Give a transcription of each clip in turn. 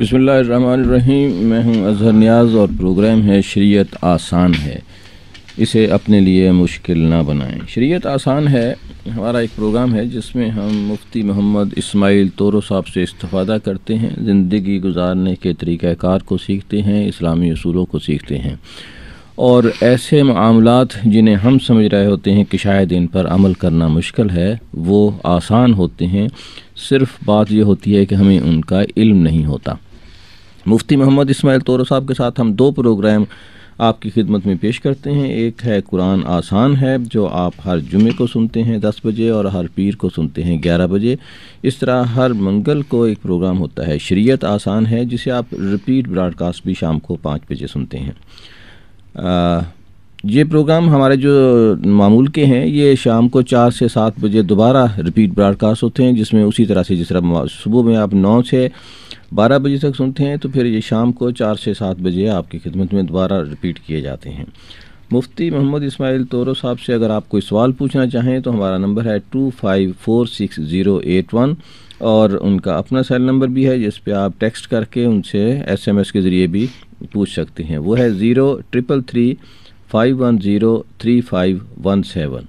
बसमीम मैं हूं अजहर न्याज और प्रोग्राम है शरीयत आसान है इसे अपने लिए मुश्किल ना बनाएं शरीयत आसान है हमारा एक प्रोग्राम है जिसमें हम मुफ्ती मोहम्मद इस्माइल तोरो साहब से इस्तफ़ादा करते हैं ज़िंदगी गुजारने के तरीक़ाकार को सीखते हैं इस्लामी असूलों को सीखते हैं और ऐसे मामलात जिन्हें हम समझ रहे होते हैं कि शायद इन पर अमल करना मुश्किल है वो आसान होते हैं सिर्फ बात यह होती है कि हमें उनका इल्म नहीं होता मुफ्ती मोहम्मद इसमाइल तोर साहब के साथ हम दो प्रोग्राम आपकी खिदमत में पेश करते हैं एक है कुरान आसान है जो आप हर जुमे को सुनते हैं दस बजे और हर पीर को सुनते हैं ग्यारह बजे इस तरह हर मंगल को एक प्रोग्राम होता है शरीयत आसान है जिसे आप रिपीट ब्रॉडकास्ट भी शाम को पाँच बजे सुनते हैं आ, ये प्रोग्राम हमारे जो मामूल के हैं ये शाम को चार से सात बजे दोबारा रिपीट ब्रॉडकास्ट होते हैं जिसमें उसी तरह से जिस तरह सुबह में आप नौ से बारह बजे तक सुनते हैं तो फिर ये शाम को चार से सात बजे आपकी खिदमत में दोबारा रिपीट किए जाते हैं मुफ्ती मोहम्मद इसमाइल तोरो साहब से अगर आप कोई सवाल पूछना चाहें तो हमारा नंबर है two five four six zero eight one और उनका अपना सेल नंबर भी है जिस पर आप टेक्स्ट करके उनसे एसएमएस के ज़रिए भी पूछ सकते हैं वो है zero triple three five one zero three five one seven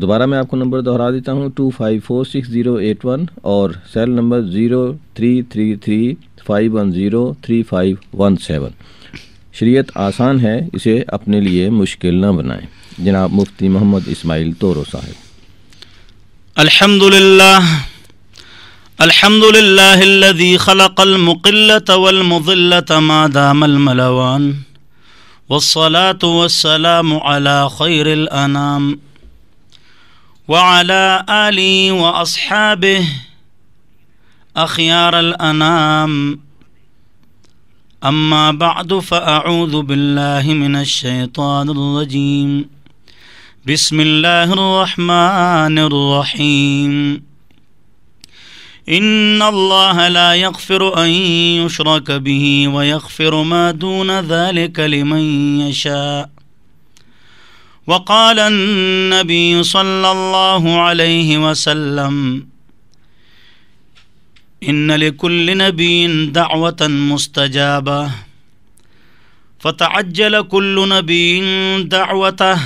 दोबारा मैं आपको नंबर दोहरा देता हूँ two five four six zero eight one और cell number zero three three three five one zero three five one seven शरीयत आसान है इसे अपने लिए मुश्किल न बनाएं जनाब मुफ्ती मोहम्मद इस्माइल तोरो साहब अल्हम्दुलिल्लाह अल्हम्दुलिल्लाह والصلاة والسلام على خير الأنام وعلى آله وأصحابه أخيار الأنام أما بعد فأعوذ بالله من الشيطان الرجيم بسم الله الرحمن الرحيم إن الله لا يغفر أن يشرك به ويغفر ما دون ذلك لمن يشاء وقال النبي صلى الله عليه وسلم إن لكل نبي دعوة مستجابة فتعجل كل نبي دعوته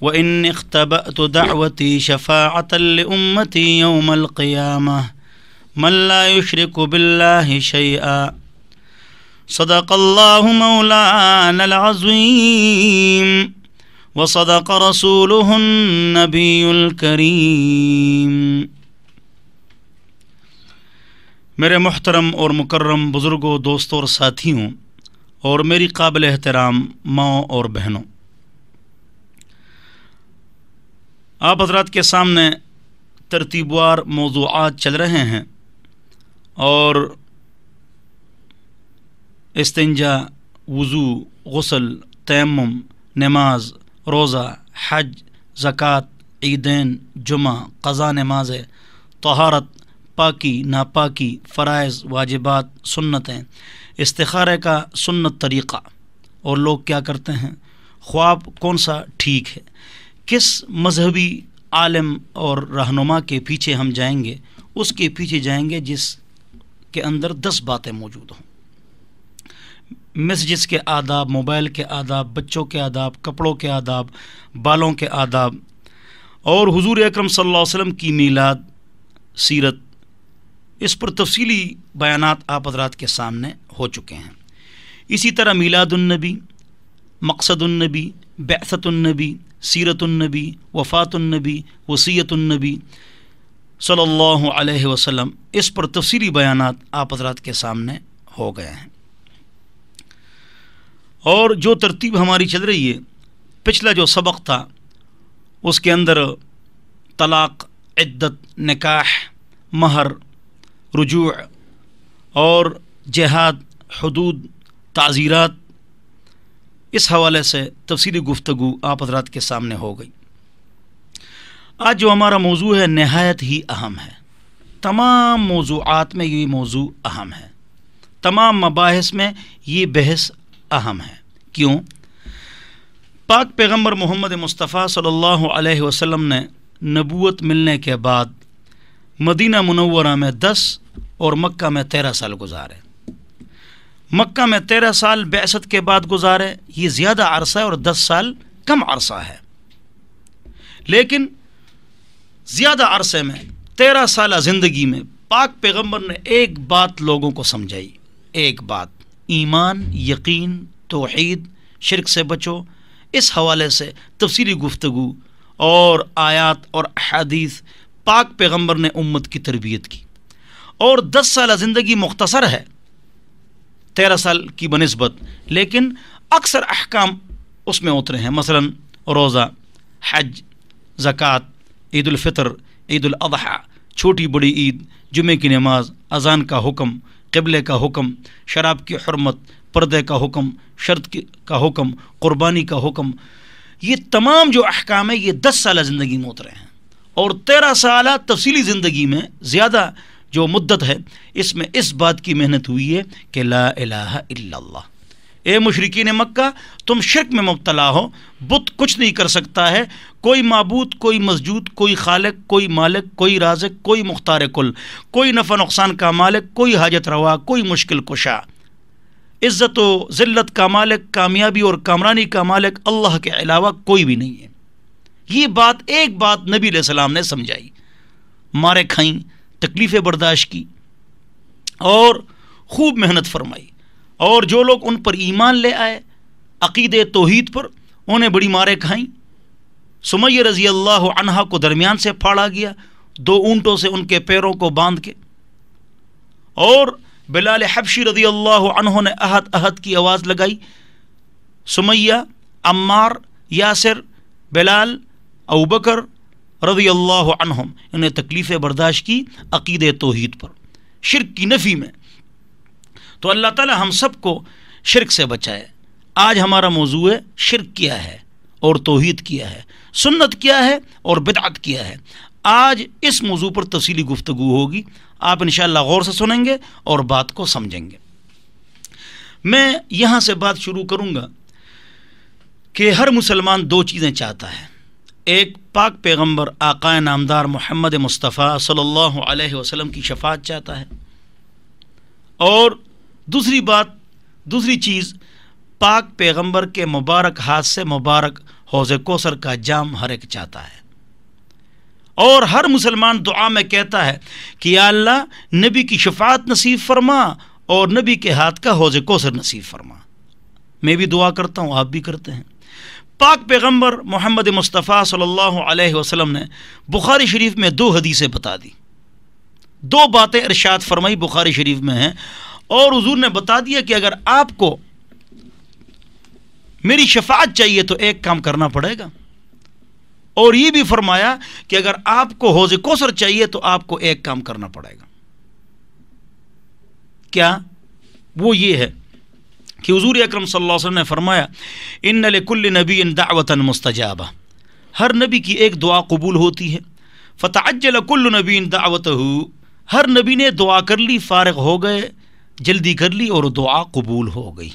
وإن اختبأت دعوتي شفاعة لأمتي يوم القيامة من لا يشرك بالله شيئا صدق الله مولانا العظيم وصدق رسوله النبي الكريم मेरे मोहतरम और मुकर्रम बुज़ुर्गों दोस्तों और साथियों और मेरी काबिल एहतराम माओ और बहनों आप हजरात के सामने तरतीबार मौजूद चल रहे हैं और इस्तंजा वज़ू गसल तयम नमाज रोज़ा हज ज़क़़त ईदेन जुमा क़ज़ा नमाज तहारत पाकि नापाकि फ़रज़ वाजिबात सुन्नतें इस्तारे का सुन्नत तरीक़ा और लोग क्या करते हैं ख्वाब कौन सा ठीक है किस मजहबी आलम और रहनुमा के पीछे हम जाएंगे उसके पीछे जाएंगे जिस के अंदर दस बातें मौजूद हों मैसेजेस के आदाब मोबाइल के आदाब बच्चों के आदाब कपड़ों के आदाब बालों के आदाब और हुजूर अकरम सल्लल्लाहु अलैहि वसल्लम की मीलाद सीरत इस पर तफसीली बयान आप हजरात के सामने हो चुके हैं इसी तरह मीलादुलनबी मकसदुलनबी बैसतुलनबी सीरतुलनबी वफ़ातुलनबी वसीयतुलनबी सल्लल्लाहु अलैहि वसल्लम इस पर तफसीली बयान आप हजरात के सामने हो गए हैं और जो तरतीब हमारी चल रही है पिछला जो सबक था उसके अंदर तलाक़ इद्दत निकाह महर रुजू और जहाद हदूद ताज़ीरात इस हवाले से तफसली गुफ्तु आप हजरात के सामने हो गई आज जो हमारा मौजू है नहायत ही अहम है तमाम मौजूद में ये मौजू अहम है तमाम मबास में ये बहस अहम है क्यों पाक पैगम्बर मोहम्मद मुस्तफ़ा सल्लल्लाहु अलैहि ने नबूत मिलने के बाद मदीना मनवरा में दस और मक्का में तेरह साल गुजारे मक्का में तेरह साल बेसत के बाद गुजारे ये ज़्यादा अरसा है और दस साल कम अरसा है लेकिन ज़्यादा अरसे में तेरह साल ज़िंदगी में पाक पैगम्बर ने एक बात लोगों को समझाई एक बात ईमान यकीन तोहद शिरक से बचो इस हवाले से तफसली गुफ्तु और आयात और अहादीस पाक पैगम्बर ने उम्मत की तरबियत की और दस साल ज़िंदगी मुख्तसर है तेरह साल की बनस्बत लेकिन अक्सर अहकाम उसमें उतरे हैं मसला रोज़ा हज ज़क़़त ईदालफ़ितर ईदाजी छोटी बड़ी ईद जुमे की नमाज अजान का हुक्म कबले का हुक्म शराब की हरमत पर्दे का हुक्म शर्त का हुक्म क़ुरबानी का हुक्म ये तमाम जो अहकाम है ये दस साल ज़िंदगी में उतरे हैं और तेरह साल तफसली ज़िंदगी में ज़्यादा जो मुद्दत है इसमें इस बात की मेहनत हुई है कि ला इला ए मशरकिन मक्का तुम शिरक में मुबतला हो बुत कुछ नहीं कर सकता है कोई मबूत कोई मस्जूद कोई खालक कोई मालिक कोई राजक कोई मुख्तार कुल कोई नफ़ा नुकसान का मालिक कोई हाजत रवा कोई मुश्किल कुशा इज़्ज़त व ज़िल्लत का मालिक कामयाबी और कामरानी का मालिक अल्लाह के अलावा कोई भी नहीं है ये बात एक बात नबी सलाम ने समझाई मारे खाई तकलीफ़ें बर्दाश्त की और खूब मेहनत फरमाई और जो लोग उन पर ईमान ले आए अकीद तोहद पर उन्हें बड़ी मारें खाई सुमैय रज़ी अल्लाह अनहा को दरमियान से फाड़ा गया दो ऊँटों से उनके पैरों को बांध के और बिलाल हफशी रजी अल्लाह अनहों ने अहद अहद की आवाज़ लगाई सुमैया अम्मार यासर बिलाल अबकर रदी अल्लाह इन्हें तकलीफ़ें बर्दाश्त की अकीद तोहद पर शिरक की नफ़ी में तो अल्लाह ताली हम सब को शिरक से बचाए आज हमारा मौजू है शिरक किया है और तोहद किया है सुन्नत किया है और बिदात किया है आज इस मौजू पर तफसली गुफ्तु होगी आप इन गौर से सुनेंगे और बात को समझेंगे मैं यहाँ से बात शुरू करूँगा कि हर मुसलमान दो चीज़ें चाहता है एक पाक पैगंबर आकाय नामदार मोहम्मद मुस्तफ़ा सल्लल्लाहु अलैहि वसल्लम की शफात चाहता है और दूसरी बात दूसरी चीज़ पाक पैगंबर के मुबारक हाथ से मुबारक हौज कोसर का जाम हर एक चाहता है और हर मुसलमान दुआ में कहता है कि अल्लाह नबी की शफात नसीब फरमा और नबी के हाथ का हौज कोसर नसीब फरमा मैं भी दुआ करता हूँ आप भी करते हैं पाक पैगम्बर मोहम्मद मुस्तफ़ा सल्लल्लाहु अलैहि वसल्लम ने बुखारी शरीफ में दो हदीसें बता दी दो बातें इरशाद फरमाई बुखारी शरीफ में हैं और हजूर ने बता दिया कि अगर आपको मेरी शफात चाहिए तो एक काम करना पड़ेगा और ये भी फरमाया कि अगर आपको हौज कोसर चाहिए तो आपको एक काम करना पड़ेगा क्या वो ये है कि हजूर अक्रम सल्लम ने फरमाया इन कुल नबी इन दावतन मुस्तजाबा हर नबी की एक दुआ कबूल होती है कुल नबी इन दावत हर नबी ने दुआ कर ली फारग हो गए जल्दी कर ली और दुआ कबूल हो गई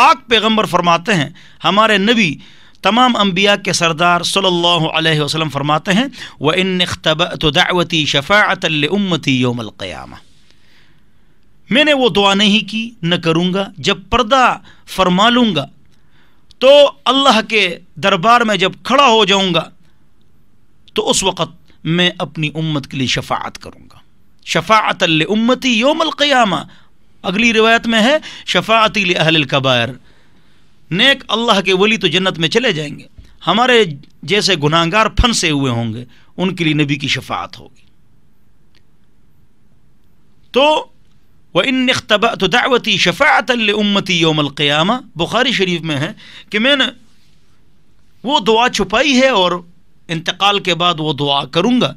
पाक पैगंबर फरमाते हैं हमारे नबी तमाम अम्बिया के सरदार सल्लल्लाहु वसलम फरमाते हैं व इन तो दावती शफ़ात उम्मती योमल क़यामा मैंने वो दुआ नहीं की न करूँगा जब पर्दा फरमा लूँगा तो अल्लाह के दरबार में जब खड़ा हो जाऊँगा तो उस वक़्त मैं अपनी उम्मत के लिए शफात करूँगा शफात उम्मती योमल क़यामा अगली रिवायत में है शफाती अहल कबायर नेक अल्लाह के वली तो जन्नत में चले जाएंगे हमारे जैसे गुनाहगार फंसे हुए होंगे उनके लिए नबी की शफात होगी तो व इन तो दावती शफ़ात उम्मती योम क़्यामा बुखारी शरीफ में है कि मैंने वो दुआ छुपाई है और इंतकाल के बाद वो दुआ करूँगा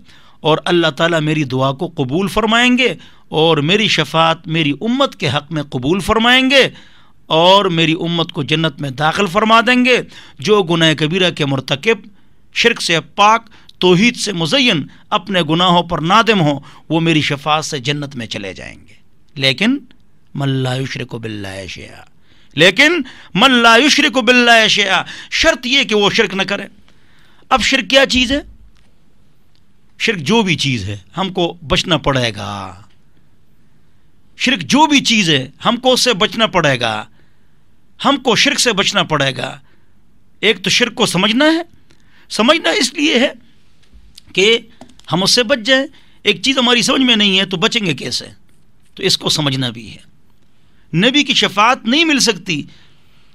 और अल्लाह ताली मेरी दुआ को कबूल फरमाएंगे और मेरी शफात मेरी उम्मत के हक़ में कबूल फरमाएंगे और मेरी उम्मत को जन्नत में दाखिल फरमा देंगे जो गुनाह कबीरा के मरतकब शिरक से पाक तोहद से मुजैन अपने गुनाहों पर नादम हो वो मेरी शफात से जन्नत में चले जाएँगे लेकिन मल्लायुश्र को बिल्लाशया लेकिन मल्लायुश्र को बिल्लाशया शर्त यह कि वो शिरक न करे अब शिरक क्या चीज़ है शिरक जो भी चीज़ है हमको बचना पड़ेगा शिरक जो भी चीज़ है हमको उससे बचना पड़ेगा हमको शिरक से बचना पड़ेगा एक तो शिरक को समझना है समझना इसलिए है कि हम उससे बच जाए एक चीज़ हमारी समझ में नहीं है तो बचेंगे कैसे तो इसको समझना भी है नबी की शफात नहीं मिल सकती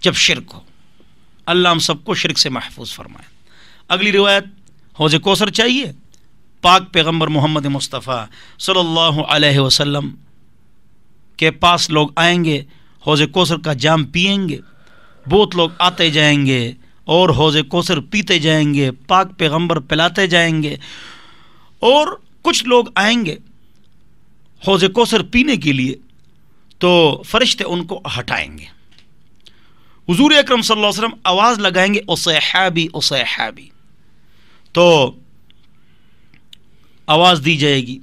जब शिरक हो अल्लाह हम सबको शिरक से महफूज फरमाए अगली रिवायत हौज कोसर चाहिए पाक पैगम्बर मोहम्मद मुस्तफ़ा सल्लल्लाहु अलैहि वसल्लम के पास लोग आएंगे हौज कोसर का जाम पियेंगे बहुत लोग आते जाएंगे और हौज कोसर पीते जाएंगे पाक पैगम्बर पिलाते जाएंगे और कुछ लोग आएंगे हौज कोसर पीने के लिए तो फरिश्ते उनको हटाएंगे हजूर अक्रम सम आवाज़ लगाएंगे उसैबी उसैबी तो आवाज़ दी जाएगी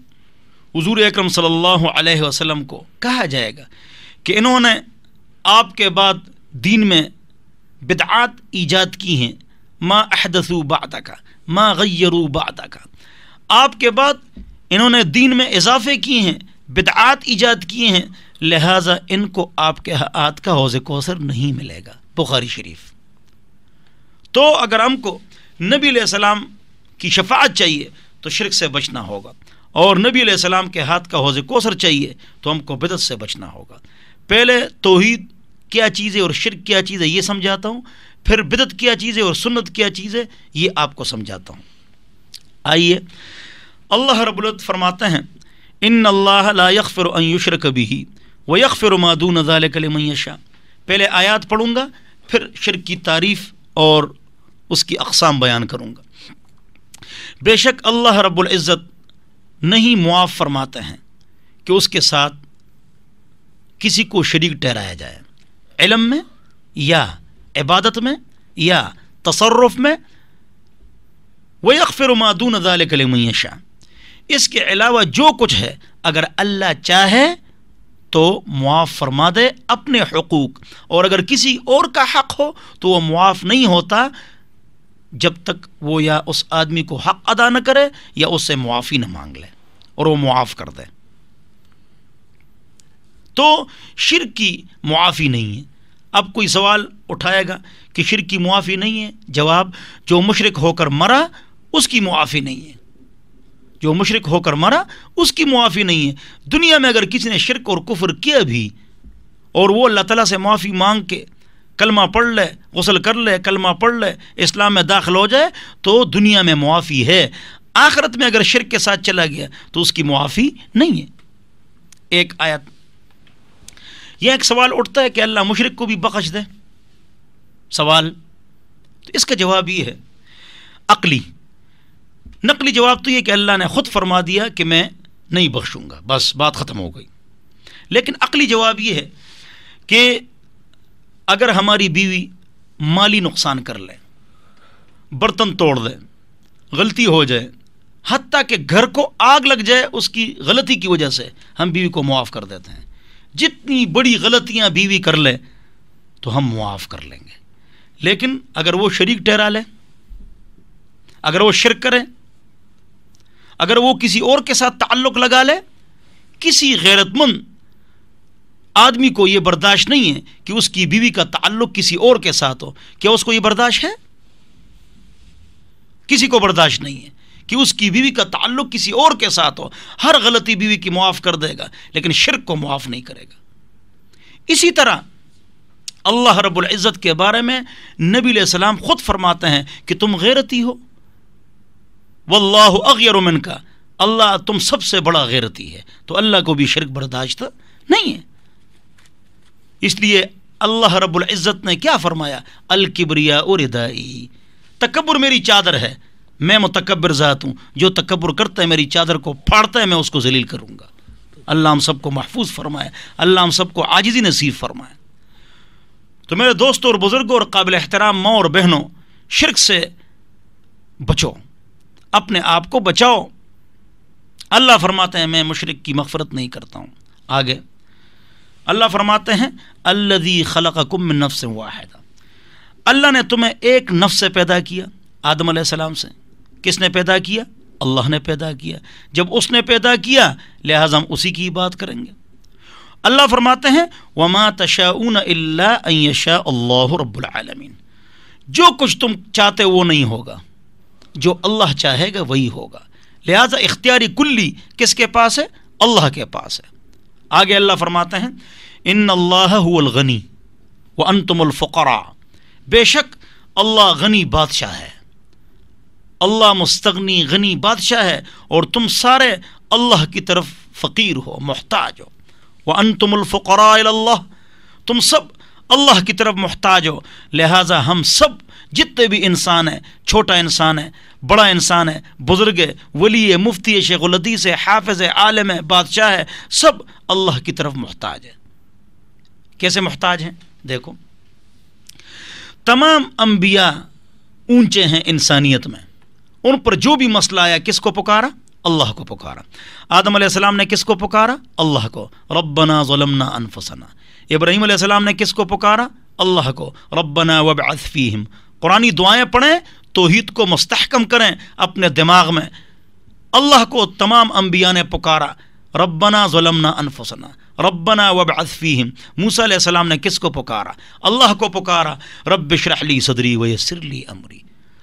हजूर अक्रम सल्लल्लाहु अलैहि वसल्लम को कहा जाएगा कि इन्होंने आपके बाद दीन में बिदात ईजाद की हैं माँ अहदसू बादा का माँ गैरू बादा का आपके बाद इन्होंने दीन में इजाफे किए हैं बिदात ईजाद किए हैं लिहाजा इनको आपके हाथ का हौज कोसर नहीं मिलेगा बुखारी शरीफ तो अगर हमको नबी सलाम की शफात चाहिए तो शिरक से बचना होगा और नबी सलाम के हाथ का हौज कोसर चाहिए तो हमको बिदत से बचना होगा पहले तोहद क्या चीज़ है और शिरक क्या चीज़ है ये समझाता हूँ फिर बिदत क्या चीज़ है और सुन्नत क्या चीज़ है ये आपको समझाता हूँ आइए अल्लाह रबुल्त फरमाते हैं इन अल्लाह लाख फिर कभी ही वयक फिर मादू नज़ाल कलमैशा पहले आयात पढ़ूँगा फिर शिर की तारीफ़ और उसकी अकसाम बयान करूँगा बेशक अल्लाह रब्ज़त नहीं मुआफ़ फरमाते हैं कि उसके साथ किसी को शरीक ठहराया जाए इलम में या इबादत में या तसरफ़ में यक फिर मादू नज़ाल कलमैशा इसके अलावा जो कुछ है अगर अल्लाह चाहे तो मुआफ़ फरमा दे अपने हकूक़ और अगर किसी और का हक़ हो तो वह मुआफ़ नहीं होता जब तक वो या उस आदमी को हक़ अदा न करे या उससे मुआफ़ी न मांग ले और वो मुआफ़ कर दे तो शिर की मुआफ़ी नहीं है अब कोई सवाल उठाएगा कि शिर की मुआफ़ी नहीं है जवाब जो मुशरक होकर मरा उसकी मुआफ़ी नहीं है जो मुशरक होकर मरा उसकी मुआफ़ी नहीं है दुनिया में अगर किसी ने शिरक और कुफर किया भी और वो अल्लाह तला से मुआफ़ी मांग के कलमा पढ़ ले गसल कर ले कलमा पढ़ ले इस्लाम में दाखिल हो जाए तो दुनिया में मुआफ़ी है आखरत में अगर शिरक के साथ चला गया तो उसकी मुआफ़ी नहीं है एक आयत यह एक सवाल उठता है कि अल्लाह मुशरक को भी बख्श दे सवाल तो इसका जवाब ये है अकली नकली जवाब तो ये कि अल्लाह ने ख़ुद फरमा दिया कि मैं नहीं बख्शूंगा बस बात ख़त्म हो गई लेकिन अकली जवाब ये है कि अगर हमारी बीवी माली नुकसान कर लें बर्तन तोड़ दें गलती हो जाए हती कि घर को आग लग जाए उसकी गलती की वजह से हम बीवी को मुआफ़ कर देते हैं जितनी बड़ी गलतियाँ बीवी कर ले तो हम मुआफ़ कर लेंगे लेकिन अगर वो शरीक ठहरा लें अगर वो शिरक करें अगर वो किसी और के साथ ताल्लुक़ लगा ले किसी गैरतमंद आदमी को ये बर्दाश्त नहीं है कि उसकी बीवी का ताल्लुक़ किसी और के साथ हो क्या उसको ये बर्दाश्त है किसी को बर्दाश्त नहीं है कि उसकी बीवी का ताल्लुक़ किसी और के साथ हो हर गलती बीवी की मुआफ़ कर देगा लेकिन शिरक को मुआफ़ नहीं करेगा इसी तरह अल्लाह रब्ज़त के बारे में नबी सलाम ख़ुद फरमाते हैं कि तुम गैरती हो वल्लाह अगैरमन का अल्लाह तुम सबसे बड़ा गैरती है तो अल्लाह को भी शिरक बर्दाश्त नहीं है इसलिए अल्लाह रब्बुल इज़्ज़त ने क्या फरमाया अलकिबरिया और रिदाई तकबर मेरी चादर है मैं मतकबर ज़ात हूँ जो तकबर करता है मेरी चादर को फाड़ता है मैं उसको जलील करूँगा तो अल्लाह हम सबको महफूज फरमाए अल्लाह हम सबको आजिज़ी नसीब फरमाए तो मेरे दोस्तों और बुज़ुर्गों और काबिल एहतराम माओ और बहनों शिरक से बचो अपने आप को बचाओ अल्लाह फरमाते हैं मैं मुशरक की मफफरत नहीं करता हूँ आगे अल्लाह फरमाते हैं अल्लदी खलक कुम नफ़ से वाहिदा अल्लाह ने तुम्हें एक नफ़ से पैदा किया आदम सलाम से किसने पैदा किया अल्लाह ने पैदा किया जब उसने पैदा किया लिहाजा हम उसी की बात करेंगे अल्लाह फरमाते हैं वमा तशाऊन अयशा अल्लाह रब्बुल आलमीन जो कुछ तुम चाहते वो नहीं होगा जो अल्लाह चाहेगा वही होगा लिहाजा इख्तियारी कुल्ली किसके पास है अल्लाह के पास है आगे अल्लाह फरमाते हैं इन अल्लाह गनी व अनतमफ़रा बेशक अल्लाह गनी बादशाह है अल्लाह मुस्तगनी गनी बादशाह है और तुम सारे अल्लाह की तरफ फ़कीर हो मोहताज हो व अनतमफ़रा तुम सब अल्लाह की तरफ मोहताज हो लिहाजा हम सब जितने भी इंसान हैं छोटा इंसान है बड़ा इंसान है बुज़ुर्ग है वली है मुफ्ती है शेख लतीस है हाफिज है आलम है बादशाह है सब अल्लाह की तरफ मोहताज है कैसे मोहताज हैं देखो तमाम अम्बिया ऊंचे हैं इंसानियत में उन पर जो भी मसला आया किसको पुकारा अल्लाह को पुकारा आदम आदम ने किसको पुकारा अल्लाह को रब्बना ज़लमना अनफसना इब्राहिम ने किसको पुकारा अल्लाह को रब्बना वबअफ़ीम कुरानी दुआएं पढ़ें तोहद को मस्तकम करें अपने दिमाग में अल्लाह को तमाम अम्बिया ने पुकारा रबना ज़ुलमना अनफसना रबना वब अफ़ीम मूसा सलाम ने किस को पुकारा अल्लाह को पुकारा रब शरहली सदरी व सरली अमरी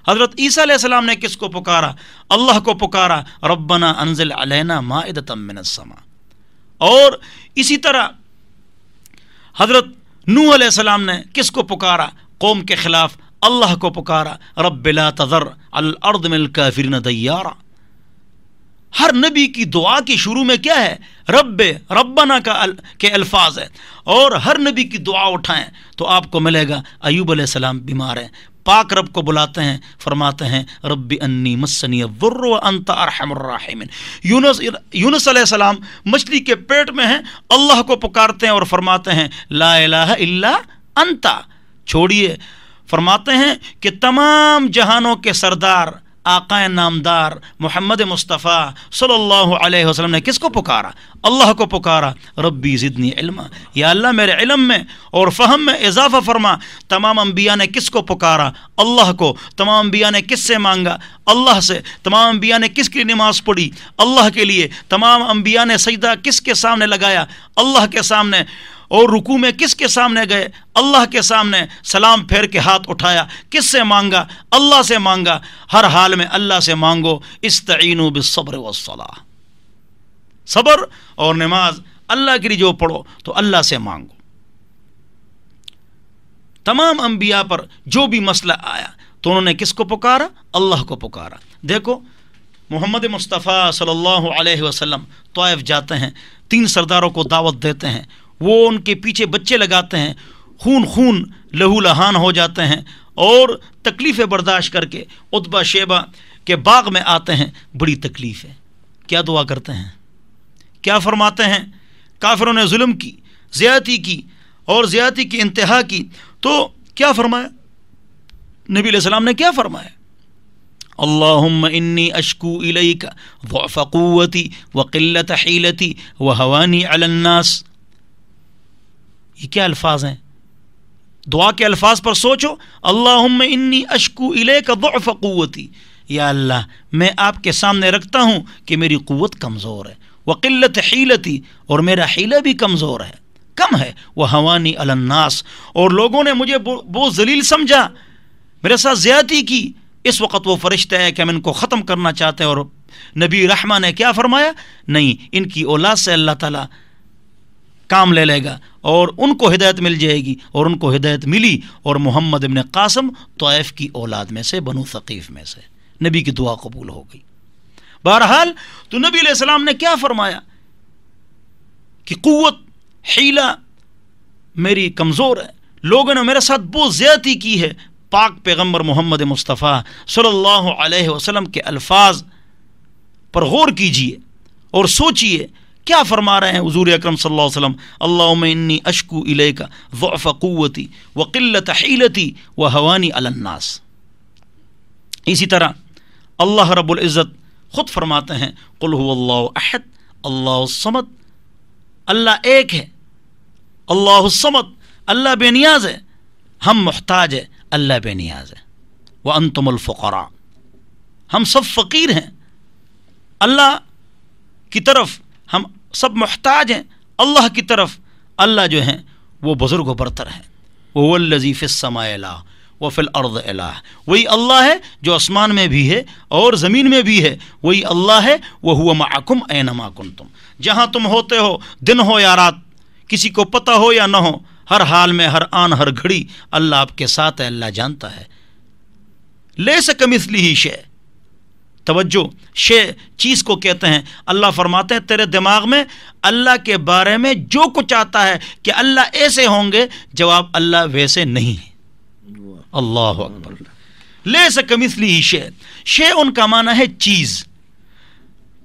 हज़रत ईसा सलाम ने किस को पुकारा अल्लाह को पुकारा रबना अनजिल अलैना माद तमसमा और इसी तरह हज़रत नू सलाम ने किस को पुकारा कौम के ख़िलाफ़ अल्लाह को पुकारा रब्बिला तजर अल अर्द मिल काफिर तैयारा हर नबी की दुआ के शुरू में क्या है रब रब्बना का अल, के अल्फाज है और हर नबी की दुआ उठाएं तो आपको मिलेगा अयूब सलाम बीमार हैं पाक रब को बुलाते हैं फरमाते हैं रब्बी अन्नी मसनी वर्र अंत यूनस यूनस सलाम मछली के पेट में हैं अल्लाह को पुकारते हैं और फरमाते हैं ला इलाहा अंता छोड़िए फरमाते हैं कि तमाम जहानों के सरदार आकाए नामदार मोहम्मद मुस्तफ़ा सल्लल्लाहु अलैहि वसल्लम ने किसको पुकारा अल्लाह को पुकारा रब्बी ज़िदनी इल्मा या अल्लाह मेरे इलम में और फ़हम में इजाफ़ा फरमा तमाम अम्बिया ने किसको पुकारा अल्लाह को तमाम अम्बिया ने किस से मांगा अल्लाह से तमाम अम्बिया ने किस की नमाज़ पढ़ी अल्लाह के लिए तमाम अम्बिया ने सजदा किस के सामने लगाया अल्लाह के सामने और रुकू में किसके सामने गए अल्लाह के सामने सलाम फेर के हाथ उठाया किस से मांगा अल्लाह से मांगा हर हाल में अल्लाह से मांगो इस्तनो बिसब्र वसला सब्र और नमाज अल्लाह के लिए जो पढ़ो तो अल्लाह से मांगो तमाम अंबिया पर जो भी मसला आया तो उन्होंने किसको पुकारा अल्लाह को पुकारा देखो मोहम्मद मुस्तफ़ा सल्लल्लाहु अलैहि वसल्लम तोयफ जाते हैं तीन सरदारों को दावत देते हैं वो उनके पीछे बच्चे लगाते हैं खून खून लहू लहान हो जाते हैं और तकलीफ़ें बर्दाश्त करके उतबा शेबा के बाग में आते हैं बड़ी तकलीफ़ है क्या दुआ करते हैं क्या फरमाते हैं काफिरों ने जुल्म की ज़्यादती की और ज़्यादती की इंतहा की तो क्या फरमाया नबी सलाम ने क्या फरमाया अल्लाम इन्नी अशकू इलई का वफ़क़वती व किल्लत हीलती व हवानी अलन्नास ये क्या अल्फाज हैं दुआ के अल्फाज पर सोचो अल्लाह इन्नी अशकू इले का ज़फ़ या अल्लाह मैं आपके सामने रखता हूँ कि मेरी क़वत कमज़ोर है किल्लत हीलती और मेरा हीला भी कमज़ोर है कम है वह हवानी अलन्नास और लोगों ने मुझे वो जलील समझा मेरे साथ ज़्यादती की इस वक्त वो फरिश्ते हैं कि हम इनको ख़त्म करना चाहते हैं और नबी रहमा ने क्या फरमाया नहीं इनकी औलाद से अल्लाह ताला काम ले लेगा और उनको हिदायत मिल जाएगी और उनको हिदायत मिली और मोहम्मद इबन कासम तोयफ़ की औलाद में से बनो सकीफ़ में से नबी की दुआ कबूल हो गई बहरहाल तो नबी सलाम ने क्या फरमाया कि कुत हीला मेरी कमज़ोर है लोगों ने मेरे साथ बहुत ज़्यादती की है पाक पैगम्बर मोहम्मद मुस्तफ़ा सल्लल्लाहु अलैहि वसल्लम के अल्फाज पर गौर कीजिए और सोचिए क्या फरमा रहे हैं हजूर अक्रम सल्लम अल्लामी अशकू इले का वफ़ क़वती वक़िलत हलती व हवानी अलन्नास इसी तरह अल्लाह रब्ज़त ख़ुद फरमाते हैं कुल्लाहद अल्लासमद अल्लाह एक है अल्लासमद अल्लाह बेनियाज है हम मोहताज है अल्लाह बेनियाज है व अनतमुलफ़रा हम सब फ़कीर हैं अल्लाह की तरफ हम सब मोहताज हैं अल्लाह की तरफ अल्लाह जो हैं वो बुज़ुर्ग बरतर हैं वो लजीफ़ समाला व फिल अर्द अला वही अल्लाह है जो आसमान में भी है और ज़मीन में भी है वही अल्लाह है वह हुआ माकुम ए नमाकुम तुम जहाँ तुम होते हो दिन हो या रात किसी को पता हो या ना हो हर हाल में हर आन हर घड़ी अल्लाह आपके साथ है अल्लाह जानता है ले सकम इसलिए ही शे तवज्जो शे चीज़ को कहते हैं अल्लाह फरमाते हैं तेरे दिमाग में अल्लाह के बारे में जो कुछ आता है कि अल्लाह ऐसे होंगे जवाब अल्लाह वैसे नहीं है अल्लाह अकबर ले इसलिए ही शे शे उनका माना है चीज़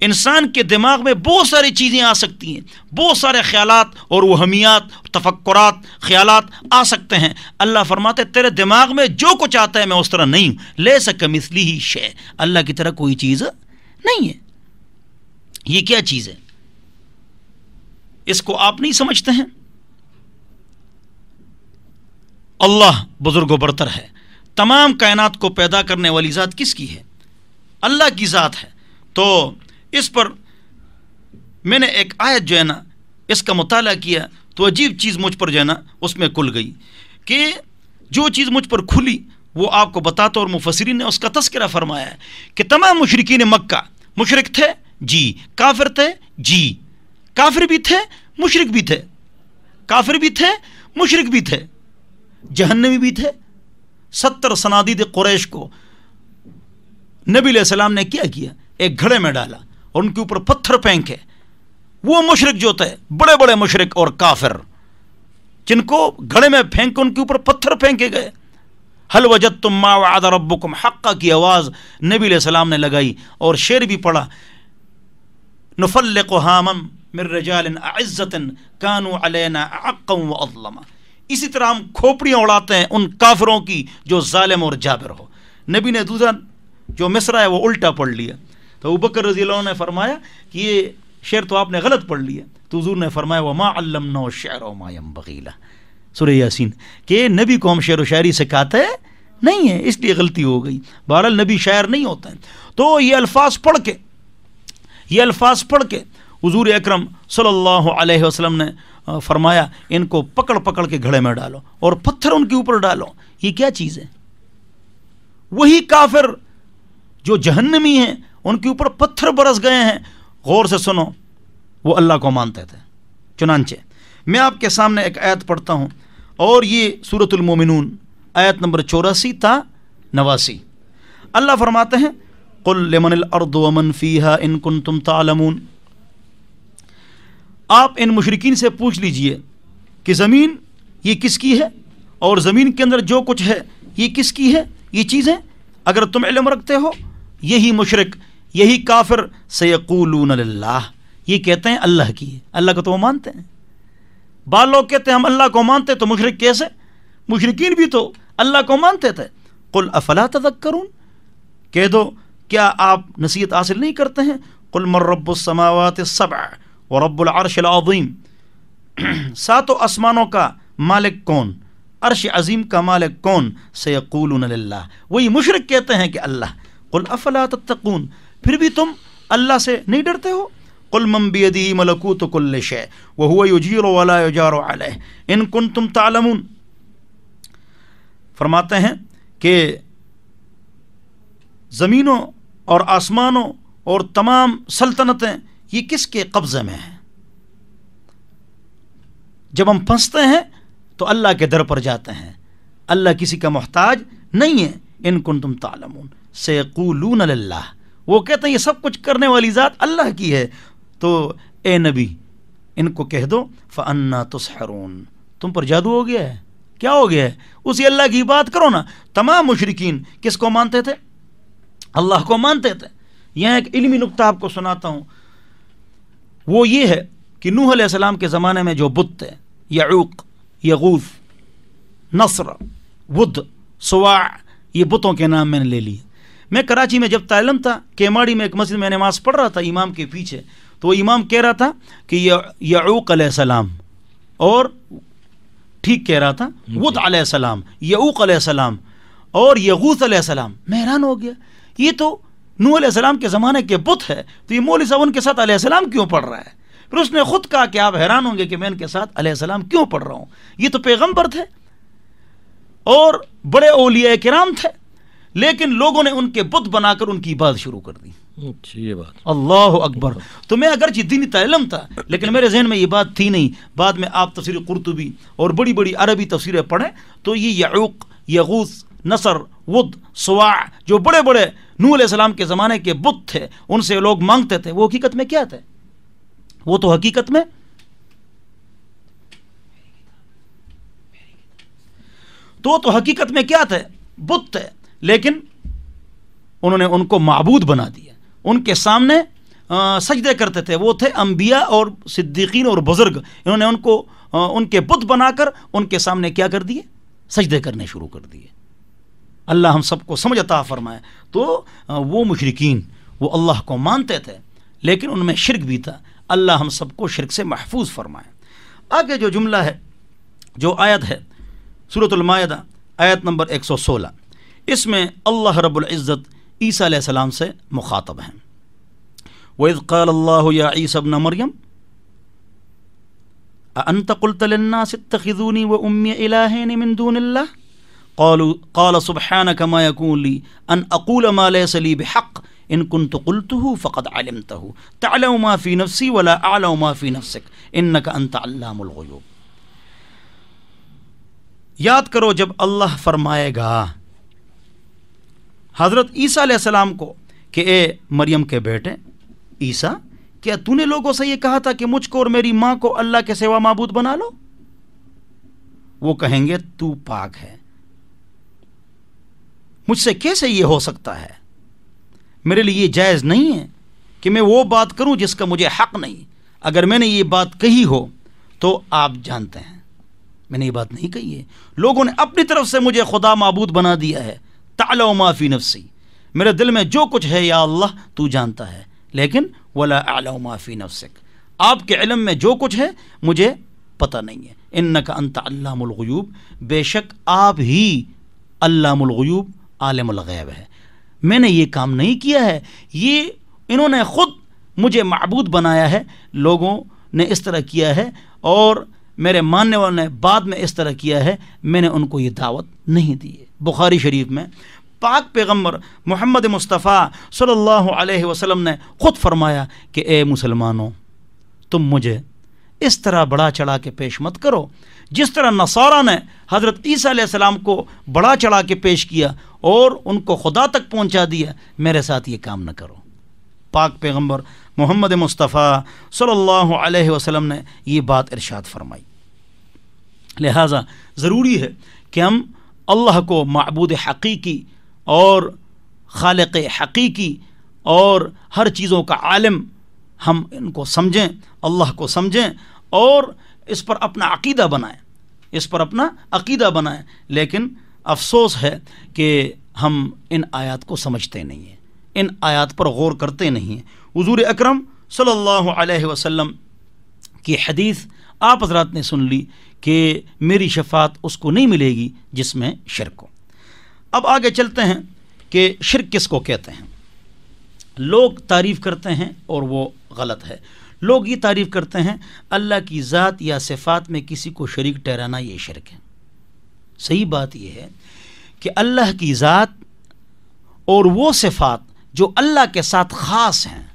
इंसान के दिमाग में बहुत सारी चीज़ें आ सकती हैं बहुत सारे ख्याल और वहमियात तफक्रात ख्याल आ सकते हैं अल्लाह फरमाते तेरे दिमाग में जो कुछ आता है मैं उस तरह नहीं हूँ ले सकम इसलिए ही शे अल्लाह की तरह कोई चीज़ नहीं है ये क्या चीज़ है इसको आप नहीं समझते हैं अल्लाह बुजुर्ग बरतर है तमाम कायनात को पैदा करने वाली ज़ात किसकी है अल्लाह की ज़ात है तो इस पर मैंने एक आयत जो है ना इसका मताल किया तो अजीब चीज़ मुझ पर जो है ना उसमें खुल गई कि जो चीज़ मुझ पर खुली वो आपको बताता और मुफसरी ने उसका तस्करा फरमाया कि तमाम ने मक्का मुशरक थे जी काफिर थे जी काफिर भी थे मशरक भी थे काफिर भी थे मुशरक भी थे जहन्नवी भी थे सत्तर सनादीद कुरैश को नबी सलाम ने क्या किया एक घड़े में डाला और उनके ऊपर पत्थर फेंके वो मुशरक जो थे बड़े बड़े मुशरक और काफिर जिनको घड़े में फेंक के उनके ऊपर पत्थर फेंके गए हल वजत तुम मा वाद रबुकुम हक्का की आवाज़ नबी सलाम ने लगाई और शेर भी पढ़ा नफल को हामम मिर रजालिन इज़्ज़तिन कानू अलैना अक्कम व इसी तरह हम खोपड़ियाँ उड़ाते हैं उन काफिरों की जो ालिम और जाबिर हो नबी ने दूसरा जो मिसरा है वो उल्टा पढ़ लिया तो उबकर रजी ने फरमाया कि ये शेर तो आपने गलत पढ़ लिया तो हजूर ने फरमाया वमा अल्लमनो शेर मायम बगीला सुर यासिन के नबी को हम शेर व शायरी कहते नहीं है इसलिए गलती हो गई बहरल नबी शायर नहीं होते हैं तो ये अल्फाज पढ़ के ये अल्फाज पढ़ के हजूर अक्रम सल्लाम ने फरमाया इनको पकड़ पकड़ के घड़े में डालो और पत्थर उनके ऊपर डालो ये क्या चीज़ है वही काफिर जो जहन्नमी हैं उनके ऊपर पत्थर बरस गए हैं गौर से सुनो वो अल्लाह को मानते थे चुनानचे मैं आपके सामने एक आयत पढ़ता हूँ और ये सूरतमिन आयत नंबर चौरासी था नवासी अल्लाह फरमाते हैं अर्दोमन फ़ीहा कन तुम तमून आप इन मुशरकिन से पूछ लीजिए कि ज़मीन ये किसकी है और ज़मीन के अंदर जो कुछ है ये किसकी है ये चीज़ें अगर तुम इलम रखते हो यही मुशरक़ यही काफिर सयकूलून अल्लाह ये कहते हैं अल्लाह की अल्लाह को तो वो मानते हैं बाल लोग कहते हैं हम अल्लाह को मानते तो मुशरक कैसे मुशरकिन भी तो अल्लाह को मानते थे कुल अफला करूँ कह दो क्या आप नसीहत हासिल नहीं करते हैं कुल मर्रबसमावत सब व रबारशलाम सातों आसमानों का मालिक कौन अरश अजीम का मालिक कौन सयकूल वही मुशरक कहते हैं कि अल्लाह कुल अफला तत्तकून फिर भी तुम अल्लाह से नहीं डरते हो कुल मम्बियदी मलकू तो कुल्ल शे वह हुआ युजीर वाला युजार वाल इन कुन तुम तालमून फरमाते हैं कि ज़मीनों और आसमानों और तमाम सल्तनतें ये किसके कब्ज़े में हैं जब हम फंसते हैं तो अल्लाह के दर पर जाते हैं अल्लाह किसी का मोहताज नहीं है इन कुन तुम तालमून से कुलून अल्लाह वो कहते हैं ये सब कुछ करने वाली ज़ात अल्लाह की है तो ए नबी इनको कह दो फ़न्ना सहरून तुम पर जादू हो गया है क्या हो गया है उसी अल्लाह की बात करो ना तमाम मुशरकिन किसको मानते थे अल्लाह को मानते थे यह एक इलमी नुकता आपको सुनाता हूँ वो ये है कि नूह सलाम के ज़माने में जो बुत थे यूक यूफ नसर वुद सुवा ये बुतों के नाम मैंने ले लिए मैं कराची में जब तालम था केमाड़ी में एक मस्जिद में नमाज पढ़ रहा था इमाम के पीछे तो वो इमाम कह रहा था कि यूक सलाम और ठीक कह रहा था वुत सलाम यूक सलाम और यूत सलाम मेहरान हो गया ये तो नू सलाम के ज़माने के बुत है तो ये मोल साहब उनके साथ सलाम क्यों पढ़ रहा है फिर उसने खुद कहा कि आप हैरान होंगे कि मैं इनके साथ सलाम क्यों पढ़ रहा हूँ ये तो पैगम्बर थे और बड़े ओलिया कराम थे लेकिन लोगों ने उनके बुत बनाकर उनकी बात शुरू कर दी ये बात अल्लाह अकबर तो मैं अगर जिद्दीनी तलम था लेकिन मेरे जहन में ये बात थी नहीं बाद में आप तस्वीर कुरतुबी और बड़ी बड़ी अरबी तस्वीरें पढ़ें तो ये यूक यूस नसर वुद सवा जो बड़े बड़े नूह सलाम के ज़माने के बुत थे उनसे लोग मांगते थे वो हकीकत में क्या थे वो तो हकीकत में तो तो हकीकत में क्या थे बुत थे लेकिन उन्होंने उनको मबूद बना दिया उनके सामने सजदे करते थे वो थे अम्बिया और सिद्दीकीन और बुज़ुर्ग इन्होंने उनको उनके बुत बनाकर उनके सामने क्या कर दिए सजदे करने शुरू कर दिए अल्लाह हम सबको समझ अता फरमाए तो वो मुशरकिन वो अल्लाह को मानते थे लेकिन उनमें शिरक भी था अल्लाह हम सबको शिरक से महफूज फरमाए आगे जो जुमला है जो आयत है सूरतमायदा आयत नंबर एक सौ सोलह इसमें अल्लाह रबुल्ज़त ईसा सलाम से मुखातब हैं वज़क़ाल्ला न मरियम अनतकुलतलन्नासतखूनी व उम्मी अलामिनदूनल्ला कौल सुबहान कमा यकूली अन अकूल माल सलीब हक़ इन कुन तो कुलत हूँ फ़क़त आलम तहु तलमाफ़ी नफसी वला आलमाफ़ी नफसक इन न का अंतल्लामगयूब याद करो जब अल्लाह फरमाएगा हज़रत ईसा आसमाम को कि ए मरियम के बेटे ईसा क्या तूने लोगों से ये कहा था कि मुझको और मेरी माँ को अल्लाह के सेवा मबूद बना लो वो कहेंगे तू पाक है मुझसे कैसे ये हो सकता है मेरे लिए जायज़ नहीं है कि मैं वो बात करूं जिसका मुझे हक नहीं अगर मैंने ये बात कही हो तो आप जानते हैं मैंने ये बात नहीं कही है लोगों ने अपनी तरफ से मुझे खुदा मबूद बना दिया है ताला माफ़ी नफसी मेरे दिल में जो कुछ है या अल्लाह तू जानता है लेकिन वला आला माफ़ी आपके इलम में जो कुछ है मुझे पता नहीं है इन न का अंत अल्लामगयूब बेशक आप ही अल्लामगयूब आलमगैब है मैंने ये काम नहीं किया है ये इन्होंने ख़ुद मुझे मबूद बनाया है लोगों ने इस तरह किया है और मेरे मानने वालों ने बाद में इस तरह किया है मैंने उनको ये दावत नहीं दी है बुखारी शरीफ में पाक पैगम्बर मोहम्मद मुस्तफ़ा सल्लल्लाहु अलैहि वसल्लम ने ख़ुद फरमाया कि ए मुसलमानों तुम मुझे इस तरह बड़ा चढ़ा के पेश मत करो जिस तरह नसारा ने हज़रत ईसीम को बड़ा चढ़ा के पेश किया और उनको खुदा तक पहुँचा दिया मेरे साथ ये काम ना करो पाक पैगम्बर मोहम्मद मुस्तफ़ा सल्लल्लाहु अलैहि वसल्लम ने ये बात इरशाद फरमाई लिहाजा ज़रूरी है कि हम अल्लाह को मबूद हकीकी और खालक हकीकी और हर चीज़ों का आलम हम इनको समझें अल्लाह को समझें और इस पर अपना अकीदा बनाएं इस पर अपना अकीदा बनाएं लेकिन अफसोस है कि हम इन आयात को समझते नहीं हैं इन आयात पर गौर करते नहीं हैं हजूर अक्रम सल्ला वसम की हदीस आप हजरात ने सुन ली कि मेरी शफात उसको नहीं मिलेगी जिसमें शिरक हो अब आगे चलते हैं कि शिरक किसको कहते हैं लोग तारीफ़ करते हैं और वो गलत है लोग ये तारीफ़ करते हैं अल्लाह की ज़ात या सिफात में किसी को शरीक ठहराना ये शिरक है सही बात यह है कि अल्लाह की ज़ात और वो सिफात जो अल्लाह के साथ ख़ास हैं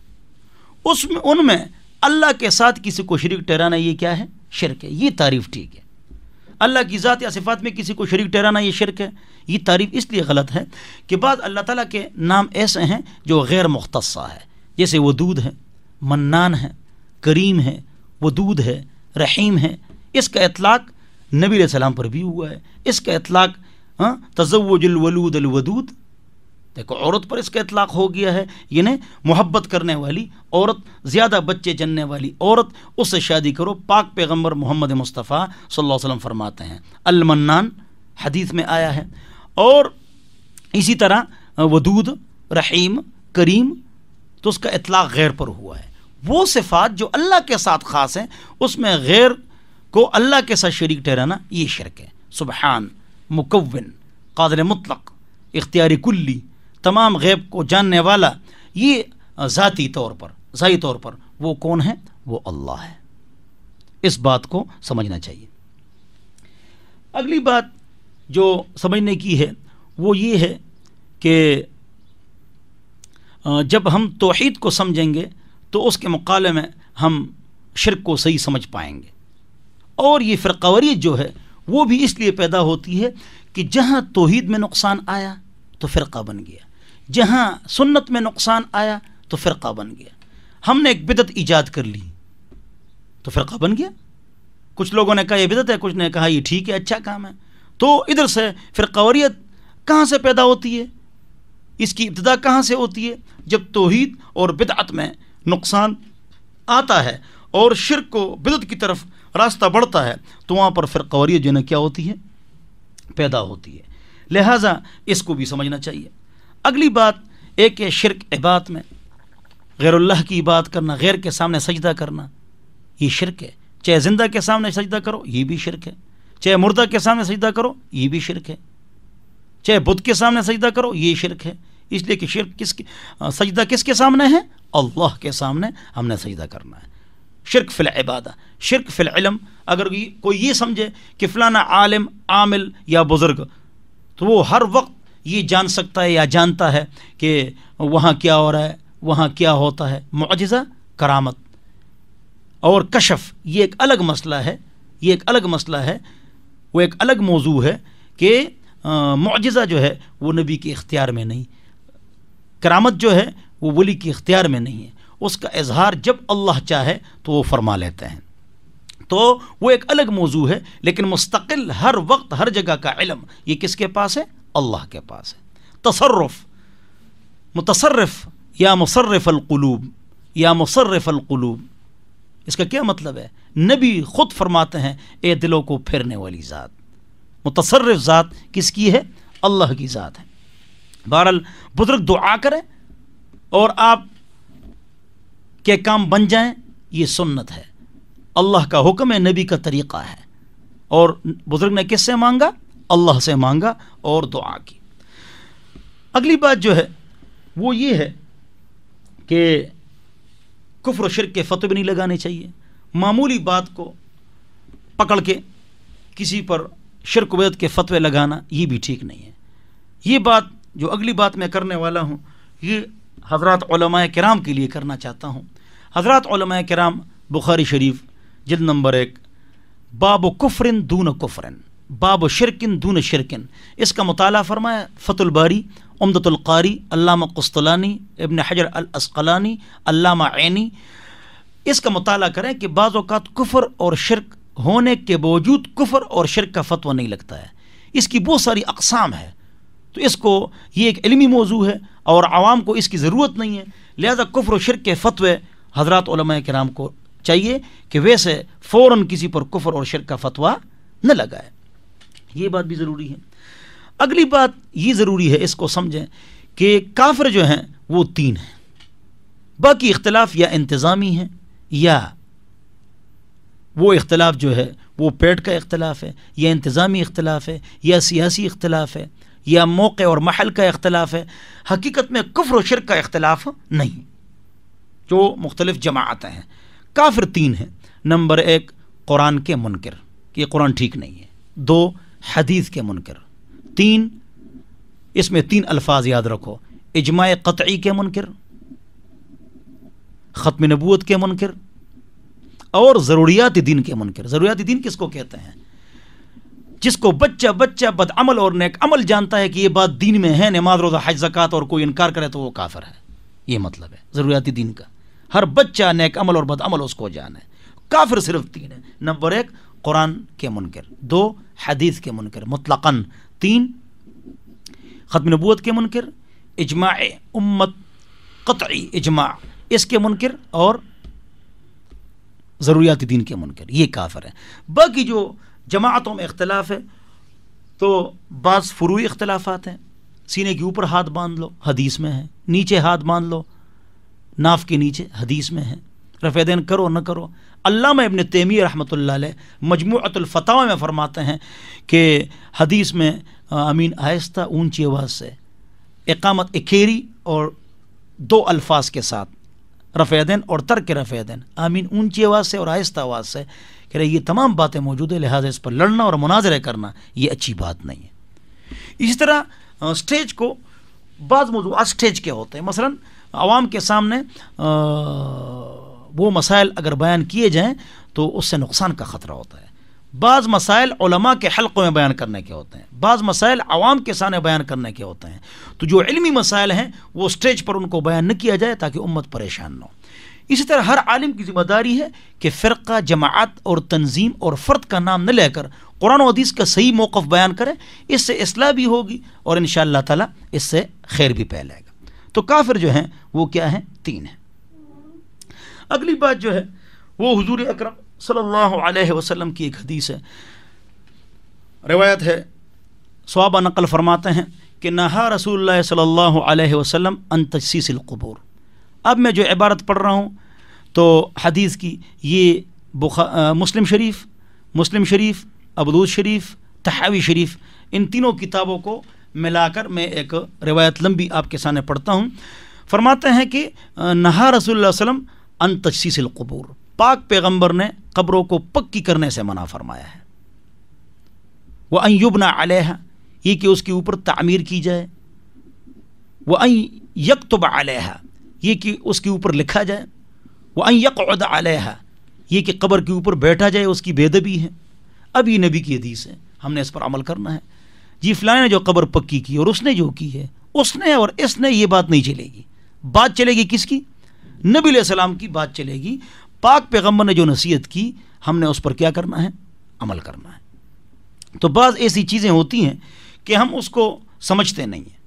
उसमें उनमें अल्लाह के साथ किसी को शरीक ठहराना ये क्या है शिरक है ये तारीफ ठीक है अल्लाह की ज़ात या सिफात में किसी को शरीक ठहराना ये शिरक है ये तारीफ इसलिए गलत है कि बाद अल्लाह ताला के नाम ऐसे हैं जो गैर मुख्तसा है जैसे वो दूध है मन्नान है करीम है वो दूध है रहीम है इसका इतलाक़ नबी सलाम पर भी हुआ है इसका इतलाक़ हाँ, तजवजुलवलूद अलवदूद देखो औरत पर इसका इतलाक हो गया है यानी मोहब्बत करने वाली औरत ज़्यादा बच्चे जनने वाली औरत उससे शादी करो पाक पैगम्बर मोहम्मद मुस्तफ़ा सल्लल्लाहु अलैहि वसल्लम फरमाते हैं अलमन्नान हदीस में आया है और इसी तरह वदूद रहीम करीम तो उसका इतलाक़ गैर पर हुआ है वो सिफात जो अल्लाह के साथ ख़ास हैं उसमें गैर को अल्लाह के साथ शरीक ठहराना ये शर्क है सुबहान मुकवन कादर मुतलक इख्तियारी कुल्ली तमाम गैब को जानने वाला ये ज़ाती तौर पर ज़ाती तौर पर वो कौन है वो अल्लाह है इस बात को समझना चाहिए अगली बात जो समझने की है वो ये है कि जब हम तोहद को समझेंगे तो उसके मुकाले में हम शिरक को सही समझ पाएंगे और ये फ़िरकावरी जो है वो भी इसलिए पैदा होती है कि जहाँ तोहद में नुकसान आया तो फ़िरका बन गया जहाँ सुन्नत में नुकसान आया तो फ़िरका बन गया हमने एक बिदत ईजाद कर ली तो फ़िरका बन गया कुछ लोगों ने कहा यह बिदत है कुछ ने कहा ये ठीक है अच्छा काम है तो इधर से फ़िरकावरीत कहाँ से पैदा होती है इसकी इब्तदा कहाँ से होती है जब तोहद और बिदअत में नुकसान आता है और शिरक को बिदत की तरफ रास्ता बढ़ता है तो वहाँ पर फ़िरकवरीत जो है क्या होती है पैदा होती है लिहाजा इसको भी समझना चाहिए अगली बात एक है शिरक इबाद में गैरुल्लाह की इबादत करना गैर के सामने सजदा करना ये शिरक है चाहे जिंदा के सामने सजदा करो ये भी शिरक है चाहे मुर्दा के सामने सजदा करो ये भी शिरक है चाहे बुद्ध के सामने सजदा करो ये शिरक है इसलिए कि शिरक किस सजदा किसके सामने है अल्लाह के सामने हमने सजदा करना है शिरक फिल इबादा शिरक फिल इलम अगर कोई ये समझे कि फ़लाना आलिम आमिल या बुज़ुर्ग तो वो हर वक्त ये जान सकता है या जानता है कि वहाँ क्या हो रहा है वहाँ क्या होता है मुआजा करामत और कशफ ये एक अलग मसला है ये एक अलग मसला है वो एक अलग मौजू है कि मुआजा जो है वो नबी के इख्तियार में नहीं करामत जो है वो वली के इख्तियार में नहीं है उसका इजहार जब अल्लाह चाहे तो वो फरमा लेते हैं तो वो एक अलग मौजू है लेकिन मुस्तकिल हर वक्त हर जगह का इलम ये किसके पास है अल्लाह के पास है तसरफ़ मुतसरफ़ या मसरफ़ या मसरफ़ इसका क्या मतलब है नबी ख़ुद फरमाते हैं ए दिलों को फेरने वाली ज़ात मुतसरफ़ ज़ात किसकी है अल्लाह की ज़ात है बहरहाल बुज़ुर्ग दुआ करें और आप के काम बन जाएं ये सुन्नत है अल्लाह का हुक्म है नबी का तरीक़ा है और बुज़ुर्ग ने किससे मांगा अल्लाह से मांगा और दुआ की अगली बात जो है वो ये है कि कुफ्र शिर के फतह भी नहीं लगाने चाहिए मामूली बात को पकड़ के किसी पर शिरक वैद के फतवे लगाना ये भी ठीक नहीं है ये बात जो अगली बात मैं करने वाला हूँ ये हजरत कराम के लिए करना चाहता हूँ हजरत कराम बुखारी शरीफ जिल नंबर एक बाब कुफरन दून कुफरन बाब शिरकिन दून शिरकिन इसका मताल फरमाया फ़तुलबारी उमदतुल्कारी अल्लामा कुस्तलानी इबन हजर अलस्कलानी अल्लामा ऐनी इसका मताल करें कि बाज़ात कुफर और शिरक होने के बावजूद कुफर और शिरक का फतवा नहीं लगता है इसकी बहुत सारी अकसाम है तो इसको ये एक इलमी मौजू है और आवाम को इसकी ज़रूरत नहीं है लिहाजा कुफर और शिरक के फतवे हजरत कराम को चाहिए कि वैसे फ़ौर किसी पर कुफर और शिरक का फतवा न लगाए ये बात भी ज़रूरी है अगली बात ये ज़रूरी है इसको समझें कि काफ्र जो हैं वो तीन हैं बाकी इख्तलाफ या इंतज़ामी हैं या वो इख्तलाफ जो है वो पेट का इख्तलाफ है या इंतज़ामी इख्तलाफ है या सियासी इख्तलाफ है या मौक़े और महल का इख्तलाफ है हकीकत में कुफ्र शर का इख्तलाफ नहीं जो मुख्तलिफ जमातें हैं काफिर तीन हैं नंबर एक कुरान के मुनकर कि ये कुरान ठीक नहीं है दो हदीस के मुनकर तीन इसमें तीन अल्फाज याद रखो इजमा क़तई के मुनकर ख़त्म नबूत के मुनकर और ज़रूरियात दिन के मुनकर ज़रूरियात दिन किसको कहते हैं जिसको बच्चा बच्चा बदअमल और नेक अमल जानता है कि ये बात दीन में है नमाज रोज़ा हज ज़क़़त और कोई इनकार करे तो वो काफर है ये मतलब है ज़रूरियात दिन का हर बच्चा नेक अमल और बदअमल उसको जाने काफिर सिर्फ तीन है नंबर एक कुरान के मुनकर दो हदीस के मुनकर मुतलकन तीन ख़त्म नबूत के मुनकर इजमा उम्मत कतई इजमा इसके मुनकर और ज़रूरियात दीन के मुनकर ये काफर है बाकी जो जमातों में इख्तलाफ है तो बाज़ फ्रूई इख्तलाफा हैं सीने के ऊपर हाथ बांध लो हदीस में है नीचे हाथ बांध लो नाफ के नीचे हदीस में है रफ़ेदैन करो न करो अल्लाम इबन तैमी रहमत मजमूतलफ़तावा में फ़रमाते हैं कि हदीस में अमीन आहिस्ता ऊंची आवाज़ से इकामत इकेरी और दो अल्फाज के साथ रफ़ेदैन और तर्क रफ़ेदैन आमीन ऊंची आवाज़ से और आहिस्ता आवाज़ से कह रहे ये तमाम बातें मौजूद है लिहाजा इस पर लड़ना और मुनाजरे करना ये अच्छी बात नहीं है इसी तरह स्टेज को बाद मौजूद स्टेज के होते हैं मसलन आवाम के सामने आ, वो मसाइल अगर बयान किए जाएँ तो उससे नुकसान का ख़तरा होता है बाज़ मसाइल के हल्क़ों में बयान करने के होते हैं बाज़ मसाइल आवाम के सामने बयान करने के होते हैं तो जो इलमी मसाइल हैं वो स्टेज पर उनको बयान न किया जाए ताकि उम्मत परेशान न हो इसी तरह हर आलिम की जिम्मेदारी है कि फ़िरका जमात और तंजीम और फ़र्द का नाम न लेकर कुरान हदीस का सही मौक़ बयान करें इससे असलाह भी होगी और इन शाह इससे खैर भी फैलेगा तो काफिर जो हैं वो क्या हैं तीन हैं अगली बात जो है वो हजूर अक्रम सल्लल्लाहु वसल्लम की एक हदीस है रिवायत है स्वाबा नकल फरमाते हैं कि नहा रसूल सल्ला वसलम अन तसीसिलकबूर अब मैं जो इबारत पढ़ रहा हूँ तो हदीस की ये बुखा मुस्लिम शरीफ मुस्लिम शरीफ अबदूद शरीफ तहावी शरीफ इन तीनों किताबों को मिलाकर मैं एक रिवायत लंबी आपके सामने पढ़ता हूँ फरमाते हैं कि नहा रसूल वसलम अन कबूर पाक पैगम्बर ने कब्रों को पक्की करने से मना फरमाया है वह अयुबना अलह ये कि उसके ऊपर तामीर की जाए वह अं यकतब अलह ये कि उसके ऊपर लिखा जाए वह अं यकद ये कि कब्र के ऊपर बैठा जाए उसकी बेदबी है अब ये नबी की हदीस है हमने इस पर अमल करना है जी फिलहाल ने जो कब्र पक्की की और उसने जो की है उसने और इसने ये बात नहीं चलेगी बात चलेगी किसकी नबी सलाम की बात चलेगी पाक पैगम्बर ने जो नसीहत की हमने उस पर क्या करना है अमल करना है तो बाज़ ऐसी चीज़ें होती हैं कि हम उसको समझते नहीं हैं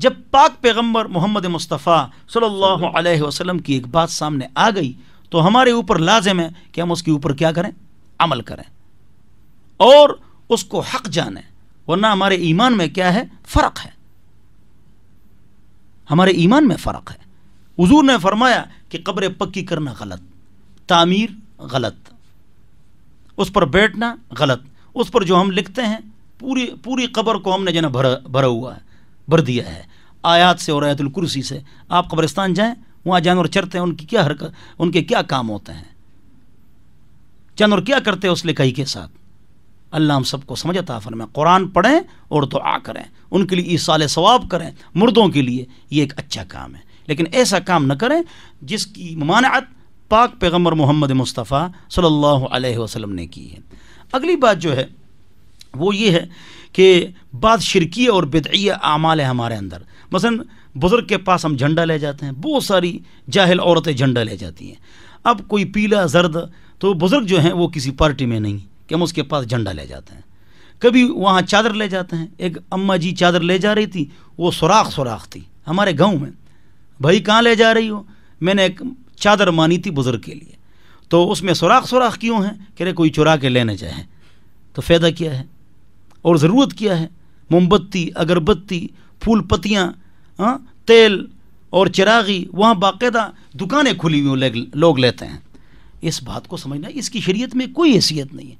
जब पाक पैगम्बर मोहम्मद मुस्तफ़ा सल्लल्लाहु अलैहि वसल्लम की एक बात सामने आ गई तो हमारे ऊपर लाजम है कि हम उसके ऊपर क्या करें अमल करें और उसको हक जानें वरना हमारे ईमान में क्या है फ़र्क है हमारे ईमान में फ़र्क है हजूर ने फरमाया कि कब्र पक्की करना गलत तामीर गलत उस पर बैठना गलत उस पर जो हम लिखते हैं पूरी पूरी कब्र को हमने जो है भरा भरा हुआ है भर दिया है आयात से और आयतुल कुर्सी से आप कब्रिस्तान जाएं वहाँ जानवर चरते हैं उनकी क्या हरकत उनके क्या काम होते हैं जानवर क्या करते हैं उस लिखाई के साथ अल्लाह हम सबको फर फरमा कुरान पढ़ें और दुआ करें उनके लिए ईसाल सवाब करें मुर्दों के लिए ये एक अच्छा काम है लेकिन ऐसा काम न करें जिसकी ममानत पाक पैगम्बर मोहम्मद मुस्तफ़ा सल्लल्लाहु अलैहि वसल्लम ने की है अगली बात जो है वो ये है कि बाद शिरकी और बदयी आमाल है हमारे अंदर मसलन बुज़ुर्ग के पास हम झंडा ले जाते हैं बहुत सारी जाहिल औरतें झंडा ले जाती हैं अब कोई पीला जर्द तो बुज़ुर्ग जो हैं वो किसी पार्टी में नहीं कि हम उसके पास झंडा ले जाते हैं कभी वहाँ चादर ले जाते हैं एक अम्मा जी चादर ले जा रही थी वो सुराख सुराख थी हमारे गाँव में भाई कहाँ ले जा रही हो मैंने एक चादर मानी थी बुज़ुर्ग के लिए तो उसमें सुराख सुराख क्यों है कह रहे कोई चुरा के लेने जाए तो फ़ायदा क्या है और ज़रूरत क्या है मोमबत्ती अगरबत्ती फूल पत्तियाँ हाँ, तेल और चिरागी वहाँ बाकायदा दुकानें खुली हुई ले, लोग लेते हैं इस बात को समझना इसकी शरीयत में कोई हैसियत नहीं है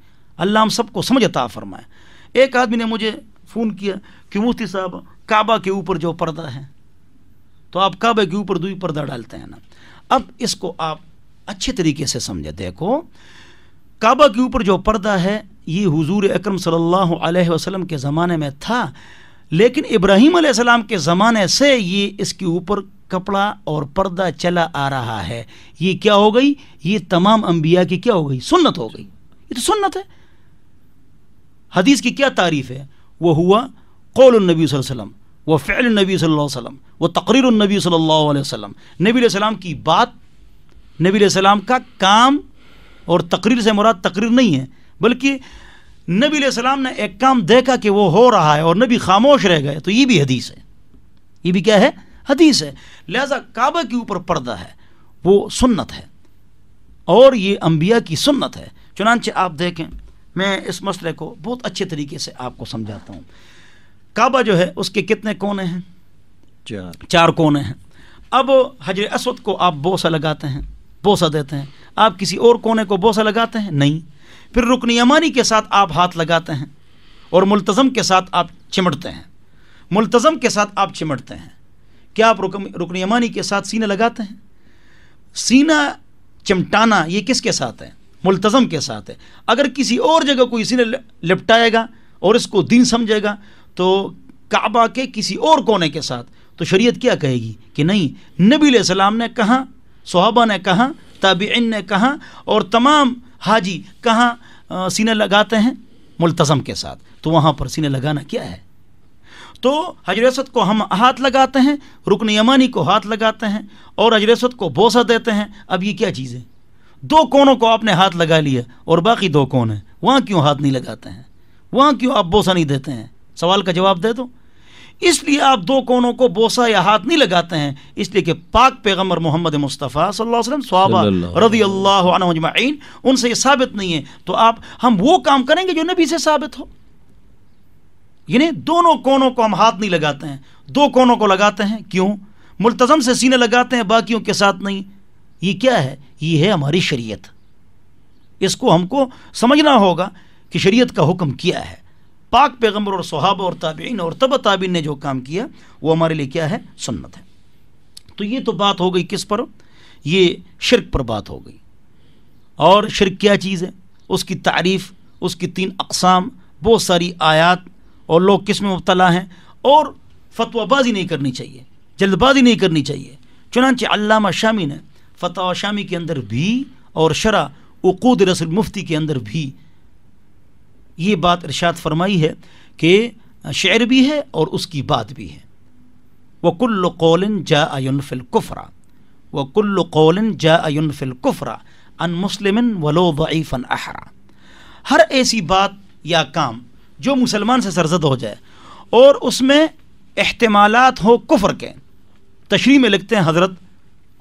अल्लाह हम सबको समझता फरमाए एक आदमी ने मुझे फ़ोन किया कि मुफ्ती साहब काबा के ऊपर जो पर्दा है तो आप कब के ऊपर दुई पर्दा डालते हैं ना अब इसको आप अच्छे तरीके से समझे देखो काबा के ऊपर जो पर्दा है ये हुजूर अकरम सल्लल्लाहु अलैहि वसल्लम के ज़माने में था लेकिन इब्राहिम सलाम के ज़माने से ये इसके ऊपर कपड़ा और पर्दा चला आ रहा है ये क्या हो गई ये तमाम अम्बिया की क्या हो गई सुन्नत हो गई ये तो सुन्नत है हदीस की क्या तारीफ़ है वह हुआ कौल नबी वसल्लम व फ़ैल नबी सल्लल्लाहु व तकरीर नबी सल्लल्लाहु वसल्लम नबी सलाम की बात नबी सलाम का काम और तकरीर से मुराद तकरीर नहीं है बल्कि नबी सलाम ने एक काम देखा कि वो हो रहा है और नबी खामोश रह गए तो ये भी हदीस है ये भी क्या है हदीस है लिहाजा काबा के ऊपर पर्दा है वो सुन्नत है और ये अम्बिया की सुन्नत है चुनानचे आप देखें मैं इस मसले को बहुत अच्छे तरीके से आपको समझाता हूँ काबा जो है उसके कितने कोने हैं चार चार कोने हैं अब हजर असवद को आप बोसा लगाते हैं बोसा देते हैं आप किसी और कोने को बोसा लगाते हैं नहीं फिर रुकन अमानी के साथ आप हाथ लगाते हैं और मुलतज़म के साथ आप चिमटते हैं मुलतज़म के साथ आप चिमटते हैं क्या आप रुकन अमानी के साथ सीना लगाते हैं सीना चिमटाना ये किसके साथ है मुलतज़म के साथ है अगर किसी और जगह कोई सीने लिपटाएगा और इसको दीन समझेगा तो काबा के किसी और कोने के साथ तो शरीयत क्या कहेगी कि नहीं नबी सलाम ने कहा सहाबा ने कहा इन ने कहा और तमाम हाजी कहाँ सीने लगाते हैं मुलतज़म के साथ तो वहाँ पर सीने लगाना क्या है तो हजरसत को हम हाथ लगाते हैं रुकन यमानी को हाथ लगाते हैं और हजरसत को बोसा देते हैं अब ये क्या चीज़ है दो कोनों को आपने हाथ लगा लिया और बाकी दो कोने वहाँ क्यों हाथ नहीं लगाते हैं वहाँ क्यों आप बोसा नहीं देते हैं सवाल का जवाब दे दो इसलिए आप दो कोनों को बोसा या हाथ नहीं लगाते हैं इसलिए कि पाक पैगम्बर मोहम्मद मुस्तफ़ा वसल्लम स्वाबा अल्लाह उनसे ये साबित नहीं है तो आप हम वो काम करेंगे जो नबी से साबित हो यानी दोनों कोनों को हम हाथ नहीं लगाते हैं दो कोनों को लगाते हैं क्यों मुलतज़म से सीने लगाते हैं बाकियों के साथ नहीं ये क्या है ये है हमारी शरीयत इसको हमको समझना होगा कि शरीयत का हुक्म क्या है पाक पैगम्बर और सहाबा और ताबीन और तब ताबीन ने जो काम किया वो हमारे लिए क्या है सन्नत है तो ये तो बात हो गई किस पर ये शिरक पर बात हो गई और शिरक क्या चीज़ है उसकी तारीफ़ उसकी तीन अकसाम बहुत सारी आयात और लोग किस में मुबतला हैं और फतवाबाजी नहीं करनी चाहिए जल्दबाजी नहीं करनी चाहिए चुनाच अलामा शामी ने फतवा शामी के अंदर भी और शरा उकूद रसूल मुफ्ती के अंदर भी ये बात इर्शाद फरमाई है कि शेर भी है और उसकी बात भी है वकुल्ल कौलिन जा अयनफिल कुफरा वकुल्ल कौलन जा अयनफिल अन मुस्लिम वलो वईफ़न अहरा हर ऐसी बात या काम जो मुसलमान से सरजद हो जाए और उसमें अहतमाल हो कुफर के तशरी में लिखते हैं हज़रत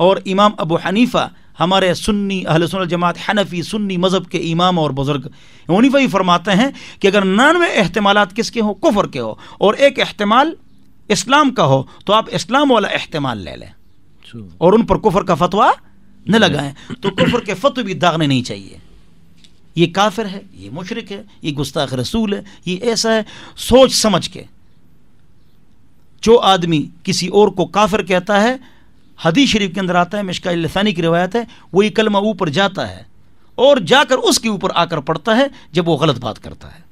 और इमाम अबू हनीफ़ा हमारे सुन्नी अहल सुन जमात हनफी सुन्नी मज़हब के इमाम और बुज़ुर्ग उनफी फरमाते हैं कि अगर नानवे अहतमाल किसके हों कुफर के हो और एक अहतमाल इस्लाम का हो तो आप इस्लाम वाला अहतमाल ले लें और उन पर कुफर का फतवा न लगाएं तो कुफर के फतवे भी दागने नहीं चाहिए ये काफिर है ये मुशरक है ये गुस्ताख रसूल है ये ऐसा है सोच समझ के जो आदमी किसी और को काफिर कहता है हदीस शरीफ के अंदर आता है मिशका लसानी की रिवायत है वो ये कलमा ऊपर जाता है और जाकर उसके ऊपर आकर पड़ता है जब वो गलत बात करता है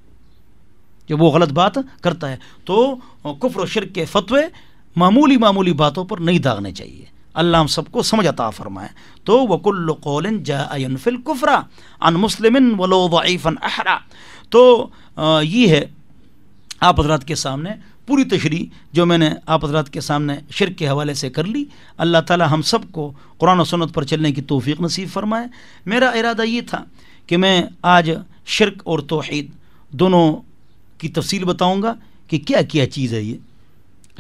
जब वो गलत बात करता है तो कुफ़र शर्क के फतवे मामूली मामूली बातों पर नहीं दागने चाहिए अल्लाह हम सबको समझ आता फ़रमाए तो वकुल्ल कौलिन जाफिल कुफरा अन मुस्लिम वलो अहरा तो ये है आप हजरात के सामने पूरी तशरी जो मैंने आप हजरात के सामने शिर के हवाले से कर ली अल्लाह ताला हम सब को कुरान सनत पर चलने की तोफ़ी नसीब फरमाए मेरा इरादा ये था कि मैं आज शिरक और तोहद दोनों की तफसील बताऊँगा कि क्या क्या चीज़ है ये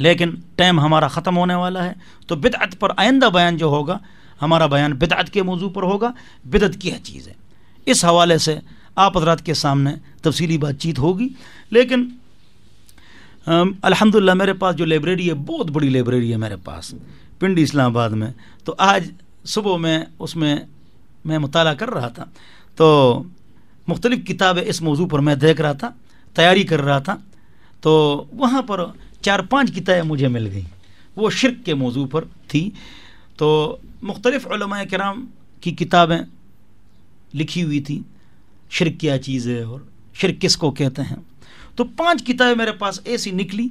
लेकिन टाइम हमारा ख़त्म होने वाला है तो बिदअत पर आइंदा बयान जो होगा हमारा बयान बिदअत के मौजू पर होगा बिदअत क्या चीज़ है इस हवाले से आप हजरात के सामने तफसीली बातचीत होगी लेकिन अल्हम्दुलिल्लाह मेरे पास जो लाइब्रेरी है बहुत बड़ी लाइब्रेरी है मेरे पास पिंडी इस्लामाबाद में तो आज सुबह में उसमें मैं मुताल कर रहा था तो मुख्तलिफ़ किताबें इस मौजू पर मैं देख रहा था तैयारी कर रहा था तो वहाँ पर चार पाँच किताबें मुझे मिल गई वो शिरक के मौजू पर थी तो मुख्तलिफ़ कराम की किताबें लिखी हुई थी शिरक क्या चीज़ है और शिरक किस को कहते हैं तो पांच किताबें मेरे पास ऐसी निकली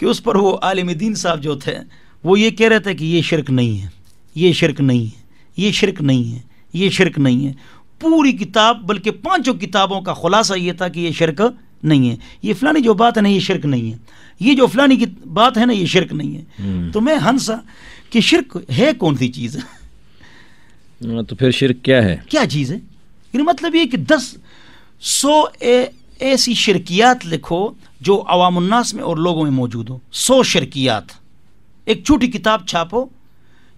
कि उस पर वो आलिम दीन साहब जो थे वो ये कह रहे थे कि ये शिरक नहीं है ये शिरक नहीं है ये शिरक नहीं है ये शिरक नहीं है पूरी किताब बल्कि पांचों किताबों का खुलासा ये था कि ये शिरक नहीं है ये फलानी जो बात है ना ये शिरक नहीं है ये जो फलानी की बात है ना ये शिरक नहीं है हम्म। तो मैं हंसा कि शिरक है कौन सी चीज़ हाँ, तो फिर शिरक क्या है क्या चीज़ है मतलब ये कि दस सौ ए ऐसी शर्कियात लिखो जो अवामन्नास में और लोगों में मौजूद हो सौ शर्कियात एक छोटी किताब छापो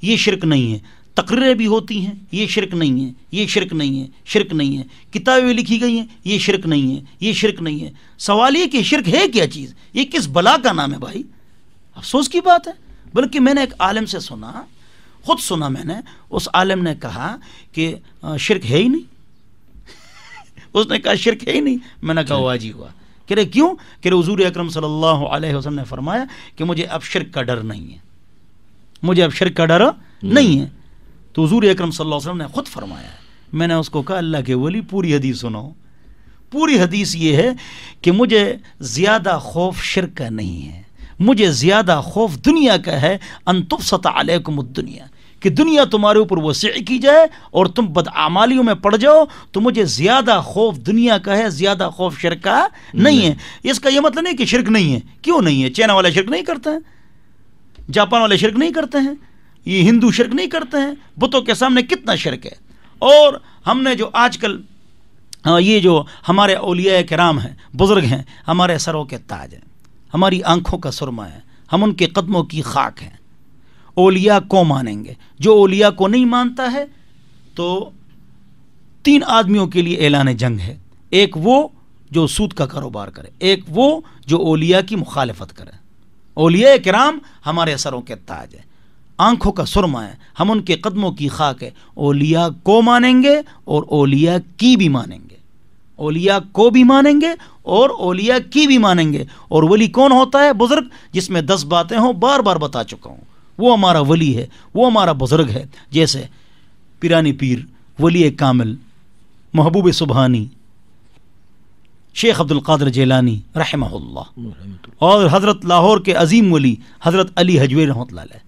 ये शिरक नहीं है तकरीरें भी होती हैं ये शिरक नहीं है ये शिरक नहीं है शिरक नहीं है किताबें लिखी गई हैं ये शिरक नहीं है ये शिरक नहीं है सवाल ये कि शिरक है क्या चीज़ ये किस बला का नाम है भाई अफसोस की बात है बल्कि मैंने एक आलम से सुना खुद सुना मैंने उस आलम ने कहा कि शिरक है ही नहीं उसने कहा शिरक है ही नहीं मैंने कहा वाज ही हुआ कह रहे क्यों कह रहे हजूर अक्रम सल्ला ने फरमाया कि मुझे अब शिरक का डर नहीं है मुझे अब शिरक का डर नहीं है तो हजूर अक्रम सल्लम ने खुद फरमाया मैंने उसको कहा अल्लाह के वली पूरी हदीस सुनो पूरी हदीस ये है कि मुझे ज़्यादा खौफ शिरक का नहीं है मुझे ज़्यादा खौफ दुनिया का है अनतुफ सता दुनिया कि दुनिया तुम्हारे ऊपर वसी की जाए और तुम बदआमालियों में पड़ जाओ तो मुझे ज़्यादा खौफ दुनिया का है ज़्यादा खौफ शिरक का नहीं है इसका यह मतलब नहीं कि शिरक नहीं है क्यों नहीं है चाइना वाले शिरक नहीं करते हैं जापान वाले शिरक नहीं करते हैं ये हिंदू शिरक नहीं करते हैं बुतों के सामने कितना शिरक है और हमने जो आजकल हाँ, ये जो हमारे ओलिया कराम हैं बुज़ुर्ग हैं हमारे सरों के ताज हैं हमारी आंखों का सुरमा है हम उनके कदमों की खाक हैं ओलिया को मानेंगे जो ओलिया को नहीं मानता है तो तीन आदमियों के लिए ऐलान जंग है एक वो जो सूद का कारोबार करे एक वो जो ओलिया की मुखालफत करे ओलिया कराम हमारे सरों के ताज है आंखों का सुरमा है हम उनके कदमों की खाक है ओलिया को मानेंगे और ओलिया की भी मानेंगे ओलिया को भी मानेंगे और ओलिया की भी मानेंगे और वली कौन होता है बुज़ुर्ग जिसमें दस बातें हों बार बार बता चुका हूं वो हमारा वली है वो हमारा बुज़ुर्ग है जैसे पिरानी पीर वली कामिल महबूब सुबहानी शेख अब्दुल कादर जेलानी रहमल्ला और हज़रत लाहौर के अजीम वली हज़रत अली हजवे रहमत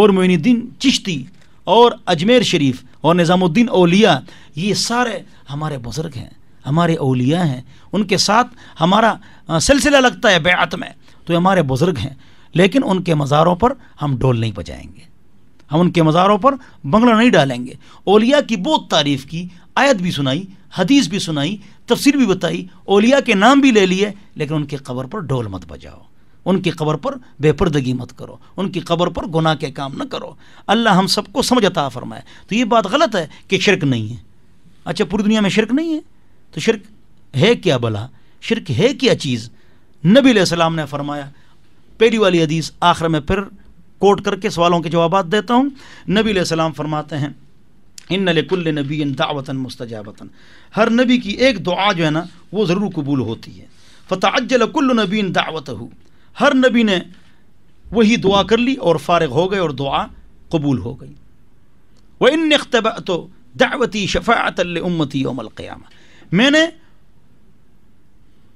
और मोनुद्दीन चिश्ती और अजमेर शरीफ और निज़ामुद्दीन ओलिया ये सारे हमारे बुज़ुर्ग हैं हमारे ओलिया हैं उनके साथ हमारा सिलसिला लगता है बेअत में तो हमारे बुज़ुर्ग हैं लेकिन उनके मज़ारों पर हम ढोल नहीं बजाएंगे हम उनके मज़ारों पर बंगला नहीं डालेंगे ओलिया की बहुत तारीफ़ की आयत भी सुनाई हदीस भी सुनाई तफसीर भी बताई ओलिया के नाम भी ले लिए लेकिन उनकी कबर पर ढोल मत बजाओ उनकी कबर पर बेपरदगी मत करो उनकी कबर पर गुनाह के काम न करो अल्लाह हम सबको समझ अता फरमाए तो ये बात गलत है कि शिरक नहीं है अच्छा पूरी दुनिया में शिरक नहीं है तो शिरक है क्या भला शिरक है क्या चीज़ नबी सलाम ने फरमाया पहली वाली हदीस आखिर में फिर कोट करके सवालों के जवाब देता हूँ नबी सलाम फरमाते हैं इन कुल नबी दावतन मुस्तजाबतन हर नबी की एक दुआ जो है ना वो ज़रूर कबूल होती है फ़तःजल नबी नबीन दावत हर नबी ने वही दुआ कर ली और फारग हो गए और दुआ कबूल हो गई व इन अख्तबा तो दावती शफ़ात उम्मती यमलक़्याम मैंने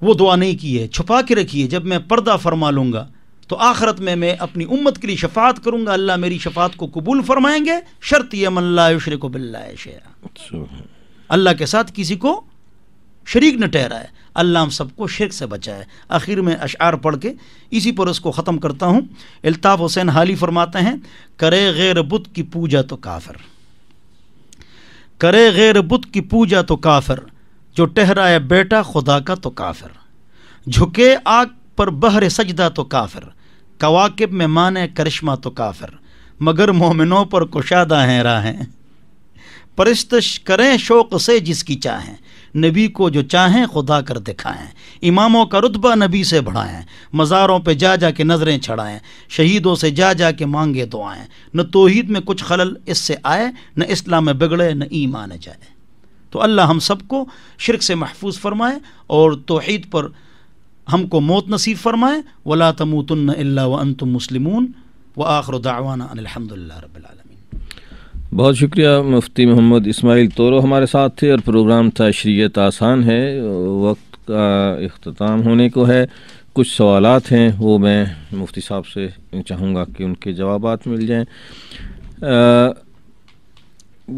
वो दुआ नहीं की है छुपा के रखी है जब मैं पर्दा फरमा लूँगा तो आखरत में मैं अपनी उम्मत के लिए शफात करूंगा अल्लाह मेरी शफात को कबूल फरमाएंगे शर्त ये मल्लाशर को बिल्ला शेरा अल्लाह के साथ किसी को शरीक न ठहराए अल्लाह हम सबको शेख से बचाए आखिर में अशार पढ़ के इसी पर उसको ख़त्म करता हूँ अल्ताफ़ हुसैन हाली फरमाते हैं करे गैर बुत की पूजा तो काफिर करे गैर बुत की पूजा तो काफिर जो ठहराए बेटा खुदा का तो काफिर झुके आग पर बहर सजदा तो काफिर कवाकब में माने करिश्मा तो काफिर मगर मोमिनों पर कुशादा हैं राहें परस्तश करें शौक़ से जिसकी चाहें नबी को जो चाहें खुदा कर दिखाएं इमामों का रुतबा नबी से बढ़ाएं मज़ारों पे जा जा के नज़रें छड़ाएं शहीदों से जा जा के मांगे दुआएं न तोहद में कुछ खलल इससे आए न इस्लाम में बिगड़े न ईमान जाए तो अल्लाह हम सबको शिरक से महफूज फरमाए और तोहद पर हमको मौत नसीब फरमाए वला तमूतन अल्ला तुम मुस्लिमून व आखर दावाना अलहमदिल्ला बहुत शुक्रिया मुफ्ती मोहम्मद इसमाइल तोरो हमारे साथ थे और प्रोग्राम था शरीत आसान है वक्त का अख्ताम होने को है कुछ सवालत हैं वो मैं मुफ्ती साहब से चाहूँगा कि उनके जवाब मिल जाएँ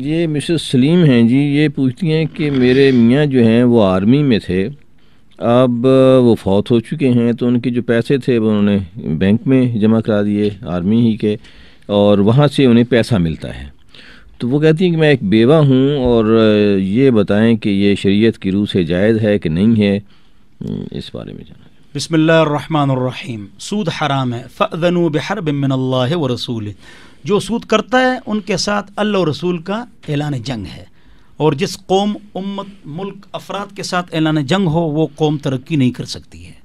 ये मिसेस सलीम हैं जी ये पूछती हैं कि मेरे मियाँ जो हैं वो आर्मी में थे अब वो फौत हो चुके हैं तो उनके जो पैसे थे वो उन्होंने बैंक में जमा करा दिए आर्मी ही के और वहाँ से उन्हें पैसा मिलता है तो वो कहती हैं कि मैं एक बेवा हूँ और ये बताएं कि ये शरीयत की रूह से जायज़ है कि नहीं है हम्म, इस बारे में जाना बसमीम सूद हराम है व रसूल जो सूद करता है उनके साथ अल्लाह रसूल का ऐलान जंग है और जिस कौम उम्मत मुल्क अफराद के साथ ऐलान जंग हो वो कौम तरक्की नहीं कर सकती है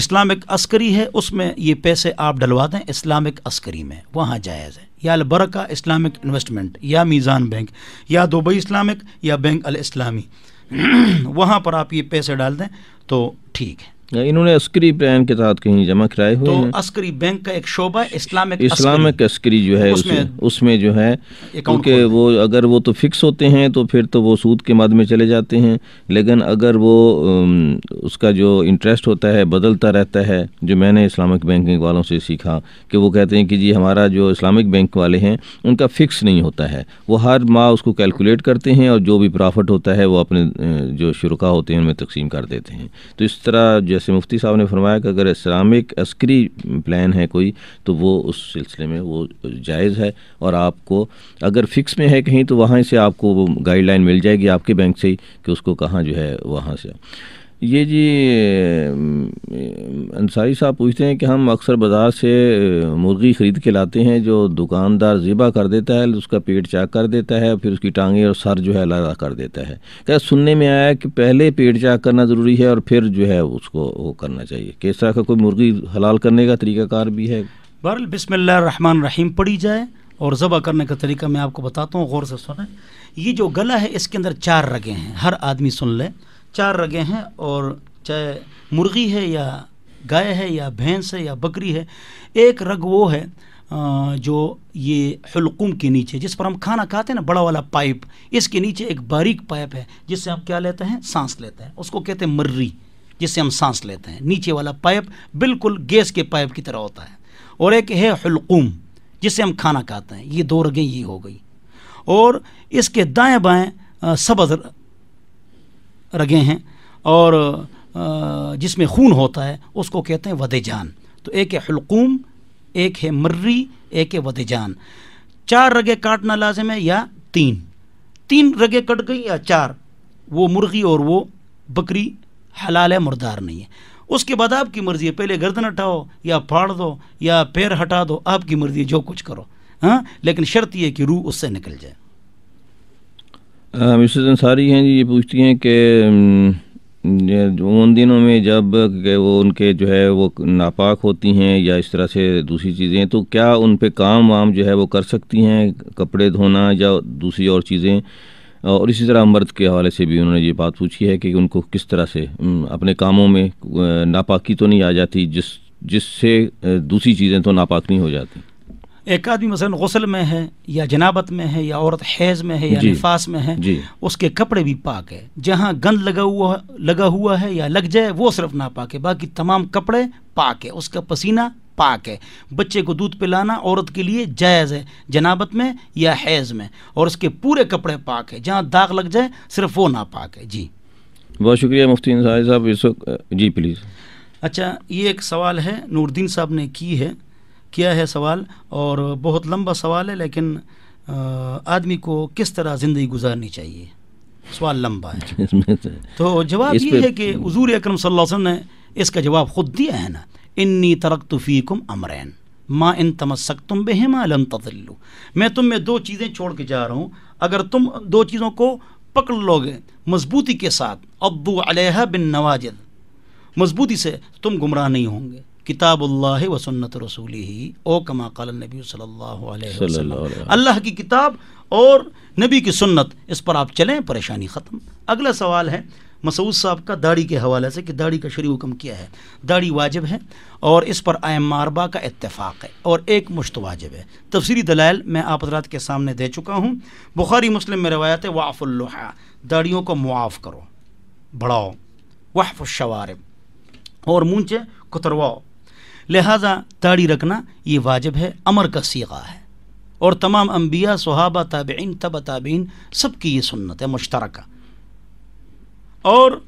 इस्लामिक अस्करी है उसमें ये पैसे आप डलवा दें इस्लामिक अस्करी में वहाँ जायज़ है या अलबरका इस्लामिक इन्वेस्टमेंट या मीज़ान बैंक या दुबई इस्लामिक या बैंक अल इस्लामी वहाँ पर आप ये पैसे डाल दें तो ठीक है इन्होंने अस्करी प्लान के तहत कहीं जमा कराए हुए तो अस्करी बैंक का एक शोबा इस्लामिक इस्लामिक अस्करी जो है उसमें उसमें, जो है क्योंकि वो अगर वो तो फिक्स होते हैं तो फिर तो वो सूद के मद में चले जाते हैं लेकिन अगर वो उसका जो इंटरेस्ट होता है बदलता रहता है जो मैंने इस्लामिक बैंकिंग वालों से सीखा कि वो कहते हैं कि जी हमारा जो इस्लामिक बैंक वाले हैं उनका फ़िक्स नहीं होता है वो हर माह उसको कैलकुलेट करते हैं और जो भी प्रॉफिट होता है वो अपने जो शुरुआ होते हैं उनमें तकसीम कर देते हैं तो इस तरह जो जैसे मुफ्ती साहब ने फरमाया कि अगर इस्लामिक अस्करी प्लान है कोई तो वो उस सिलसिले में वो जायज़ है और आपको अगर फिक्स में है कहीं तो वहाँ से आपको वो गाइडलाइन मिल जाएगी आपके बैंक से ही कि उसको कहाँ जो है वहाँ से ये जी अंसारी साहब पूछते हैं कि हम अक्सर बाज़ार से मुर्गी ख़रीद के लाते हैं जो दुकानदार ज़िबा कर देता है उसका पेट चाक कर देता है फिर उसकी टांगें और सर जो है अलग कर देता है क्या सुनने में आया कि पहले पेट चाक करना ज़रूरी है और फिर जो है उसको वो करना चाहिए किस तरह का कोई मुर्गी हलाल करने का तरीक़ाकार भी है बहरल बसमिल्लर रहीम पढ़ी जाए और ज़बा करने का तरीका मैं आपको बताता हूँ गौर से सुने ये जो गला है इसके अंदर चार रगें हैं हर आदमी सुन लें चार रगे हैं और चाहे मुर्गी है या गाय है या भैंस है या बकरी है एक रग वो है जो ये हलकुम के नीचे जिस पर हम खाना खाते हैं ना बड़ा वाला पाइप इसके नीचे एक बारीक पाइप है जिससे हम क्या लेते हैं सांस लेते हैं उसको कहते हैं मर्री जिससे हम सांस लेते हैं नीचे वाला पाइप बिल्कुल गैस के पाइप की तरह होता है और एक है हलकुम जिससे हम खाना खाते हैं ये दो रगें ये हो गई और इसके दाएँ बाएँ सबज रगे हैं और जिसमें खून होता है उसको कहते हैं जान तो एक है हलकूम एक है मर्री एक है जान चार रगे काटना लाजम है या तीन तीन रगे कट गई या चार वो मुर्गी और वो बकरी हलाल है मुर्दार नहीं है उसके बाद आपकी मर्ज़ी है पहले गर्दन हटाओ या फाड़ दो या पैर हटा दो आपकी मर्ज़ी जो कुछ करो हाँ लेकिन शर्त यह कि रूह उससे निकल जाए मिसेज अंसारी हैं जी ये पूछती हैं कि उन दिनों में जब वो उनके जो है वो नापाक होती हैं या इस तरह से दूसरी चीज़ें तो क्या उन पर काम वाम जो है वो कर सकती हैं कपड़े धोना या दूसरी और चीज़ें और इसी तरह मर्द के हवाले से भी उन्होंने ये बात पूछी है कि उनको किस तरह से अपने कामों में नापाकी तो नहीं आ जाती जिस जिससे दूसरी चीज़ें तो नापाक नहीं हो जाती एक आदमी मसलन गसल में है या जनाबत में है या औरत हैज़ में है या लिफास में है उसके कपड़े भी पाक है जहाँ गंद लगा हुआ लगा हुआ है या लग जाए वो सिर्फ ना पाक है बाकी तमाम कपड़े पाक है उसका पसीना पाक है बच्चे को दूध पिलाना औरत के लिए जायज़ है जनाबत में या हैज़ में और उसके पूरे कपड़े पाक है जहाँ दाग लग जाए सिर्फ वो ना पाक है जी बहुत शुक्रिया मुफ्ती साहब जी प्लीज़ अच्छा ये एक सवाल है नूरद्दीन साहब ने की है किया है सवाल और बहुत लंबा सवाल है लेकिन आदमी को किस तरह ज़िंदगी गुजारनी चाहिए सवाल लंबा है तो जवाब ये है कि हजूर अक्रम वसल्लम ने इसका जवाब खुद दिया है ना इन्नी तरक तुफ़ीकुम अमरैन माँ इन तमस्क तुम बेह माँ लम मैं तुम में दो चीज़ें छोड़ के जा रहा हूँ अगर तुम दो चीज़ों को पकड़ लोगे मजबूती के साथ अब्दू अलह बिन नवाजद मजबूती से तुम गुमराह नहीं होंगे किताबुल्ला व सुन्नत रसूली ही ओ कमा कल नबी सल्लल्लाहु अलैहि वसल्लम अल्लाह की किताब और नबी की सुन्नत इस पर आप चलें परेशानी ख़त्म अगला सवाल है मसूद साहब का दाढ़ी के हवाले से कि दाढ़ी का शरी हुक्म किया है दाढ़ी वाजिब है और इस पर आय मारबा का इतफ़ाक़ है और एक मुश्त वाजिब है तफसरी दलाल मैं आप हजरात के सामने दे चुका हूँ बुखारी मुस्लिम में रवायत है वाफ़ुल्लुहा दाढ़ियों को मुआफ़ करो बढ़ाओ वाहफ शवारब और मूँचे कुतरवाओ लिहाजा दाढ़ी रखना ये वाजिब है अमर का सीगा है और तमाम अम्बिया सहाबा ताबीन तब ताबीन सबकी ये सुन्नत है मुश्तरक और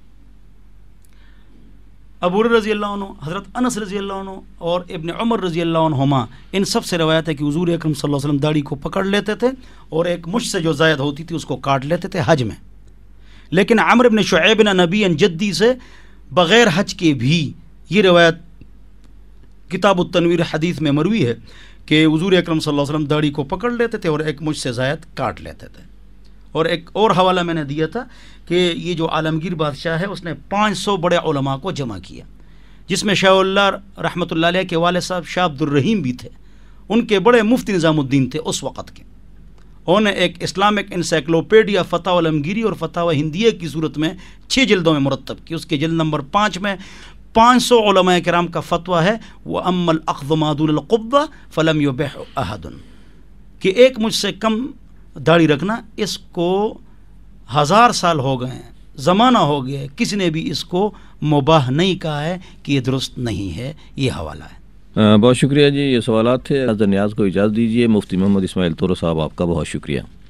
अबूर रजी अल्लाह हज़रत अनस रजी अल्लाह और इबन उमर रजी अल्लाहमा इन सब से रवायत है कि हजूर अक्रम वसल्लम दाढ़ी को पकड़ लेते थे और एक मुश से जो जायद होती थी उसको काट लेते थे हज में लेकिन आमर इबन शुएब नबी जद्दी से बग़ैर हज के भी ये रवायत किताब तनवीर हदीस में मरवी है कि हजूर अक्रम सम दाढ़ी को पकड़ लेते थे और एक मुझसे ज़ायद काट लेते थे और एक और हवाला मैंने दिया था कि ये जो आलमगीर बादशाह है उसने 500 बड़े उलमा को जमा किया जिसमें शाह रहमत के वाल साहब शाह अब्दुलरहीम भी थे उनके बड़े मुफ्त निज़ामुद्दीन थे उस वक़्त के उन्होंने एक इस्लामिक इंसाइक्लोपेडिया फ़तह आलमगिरी और फ़तह हिंदी की सूरत में छः जल्दों में मुरतब की उसके जल्द नंबर पाँच में पाँच सौ कराम का फतवा है वह अमल अकदमादुल्कुब्बा फ़लम युब अहदन कि एक मुझसे कम दाढ़ी रखना इसको हज़ार साल हो गए हैं ज़माना हो गया है किसी ने भी इसको मुबाह नहीं कहा है कि ये दुरुस्त नहीं है ये हवाला है बहुत शुक्रिया जी ये सवाल थे नियाज न्याज को इजाज़त दीजिए मुफ्ती मोहम्मद इसमाइल तोर साहब आपका बहुत शुक्रिया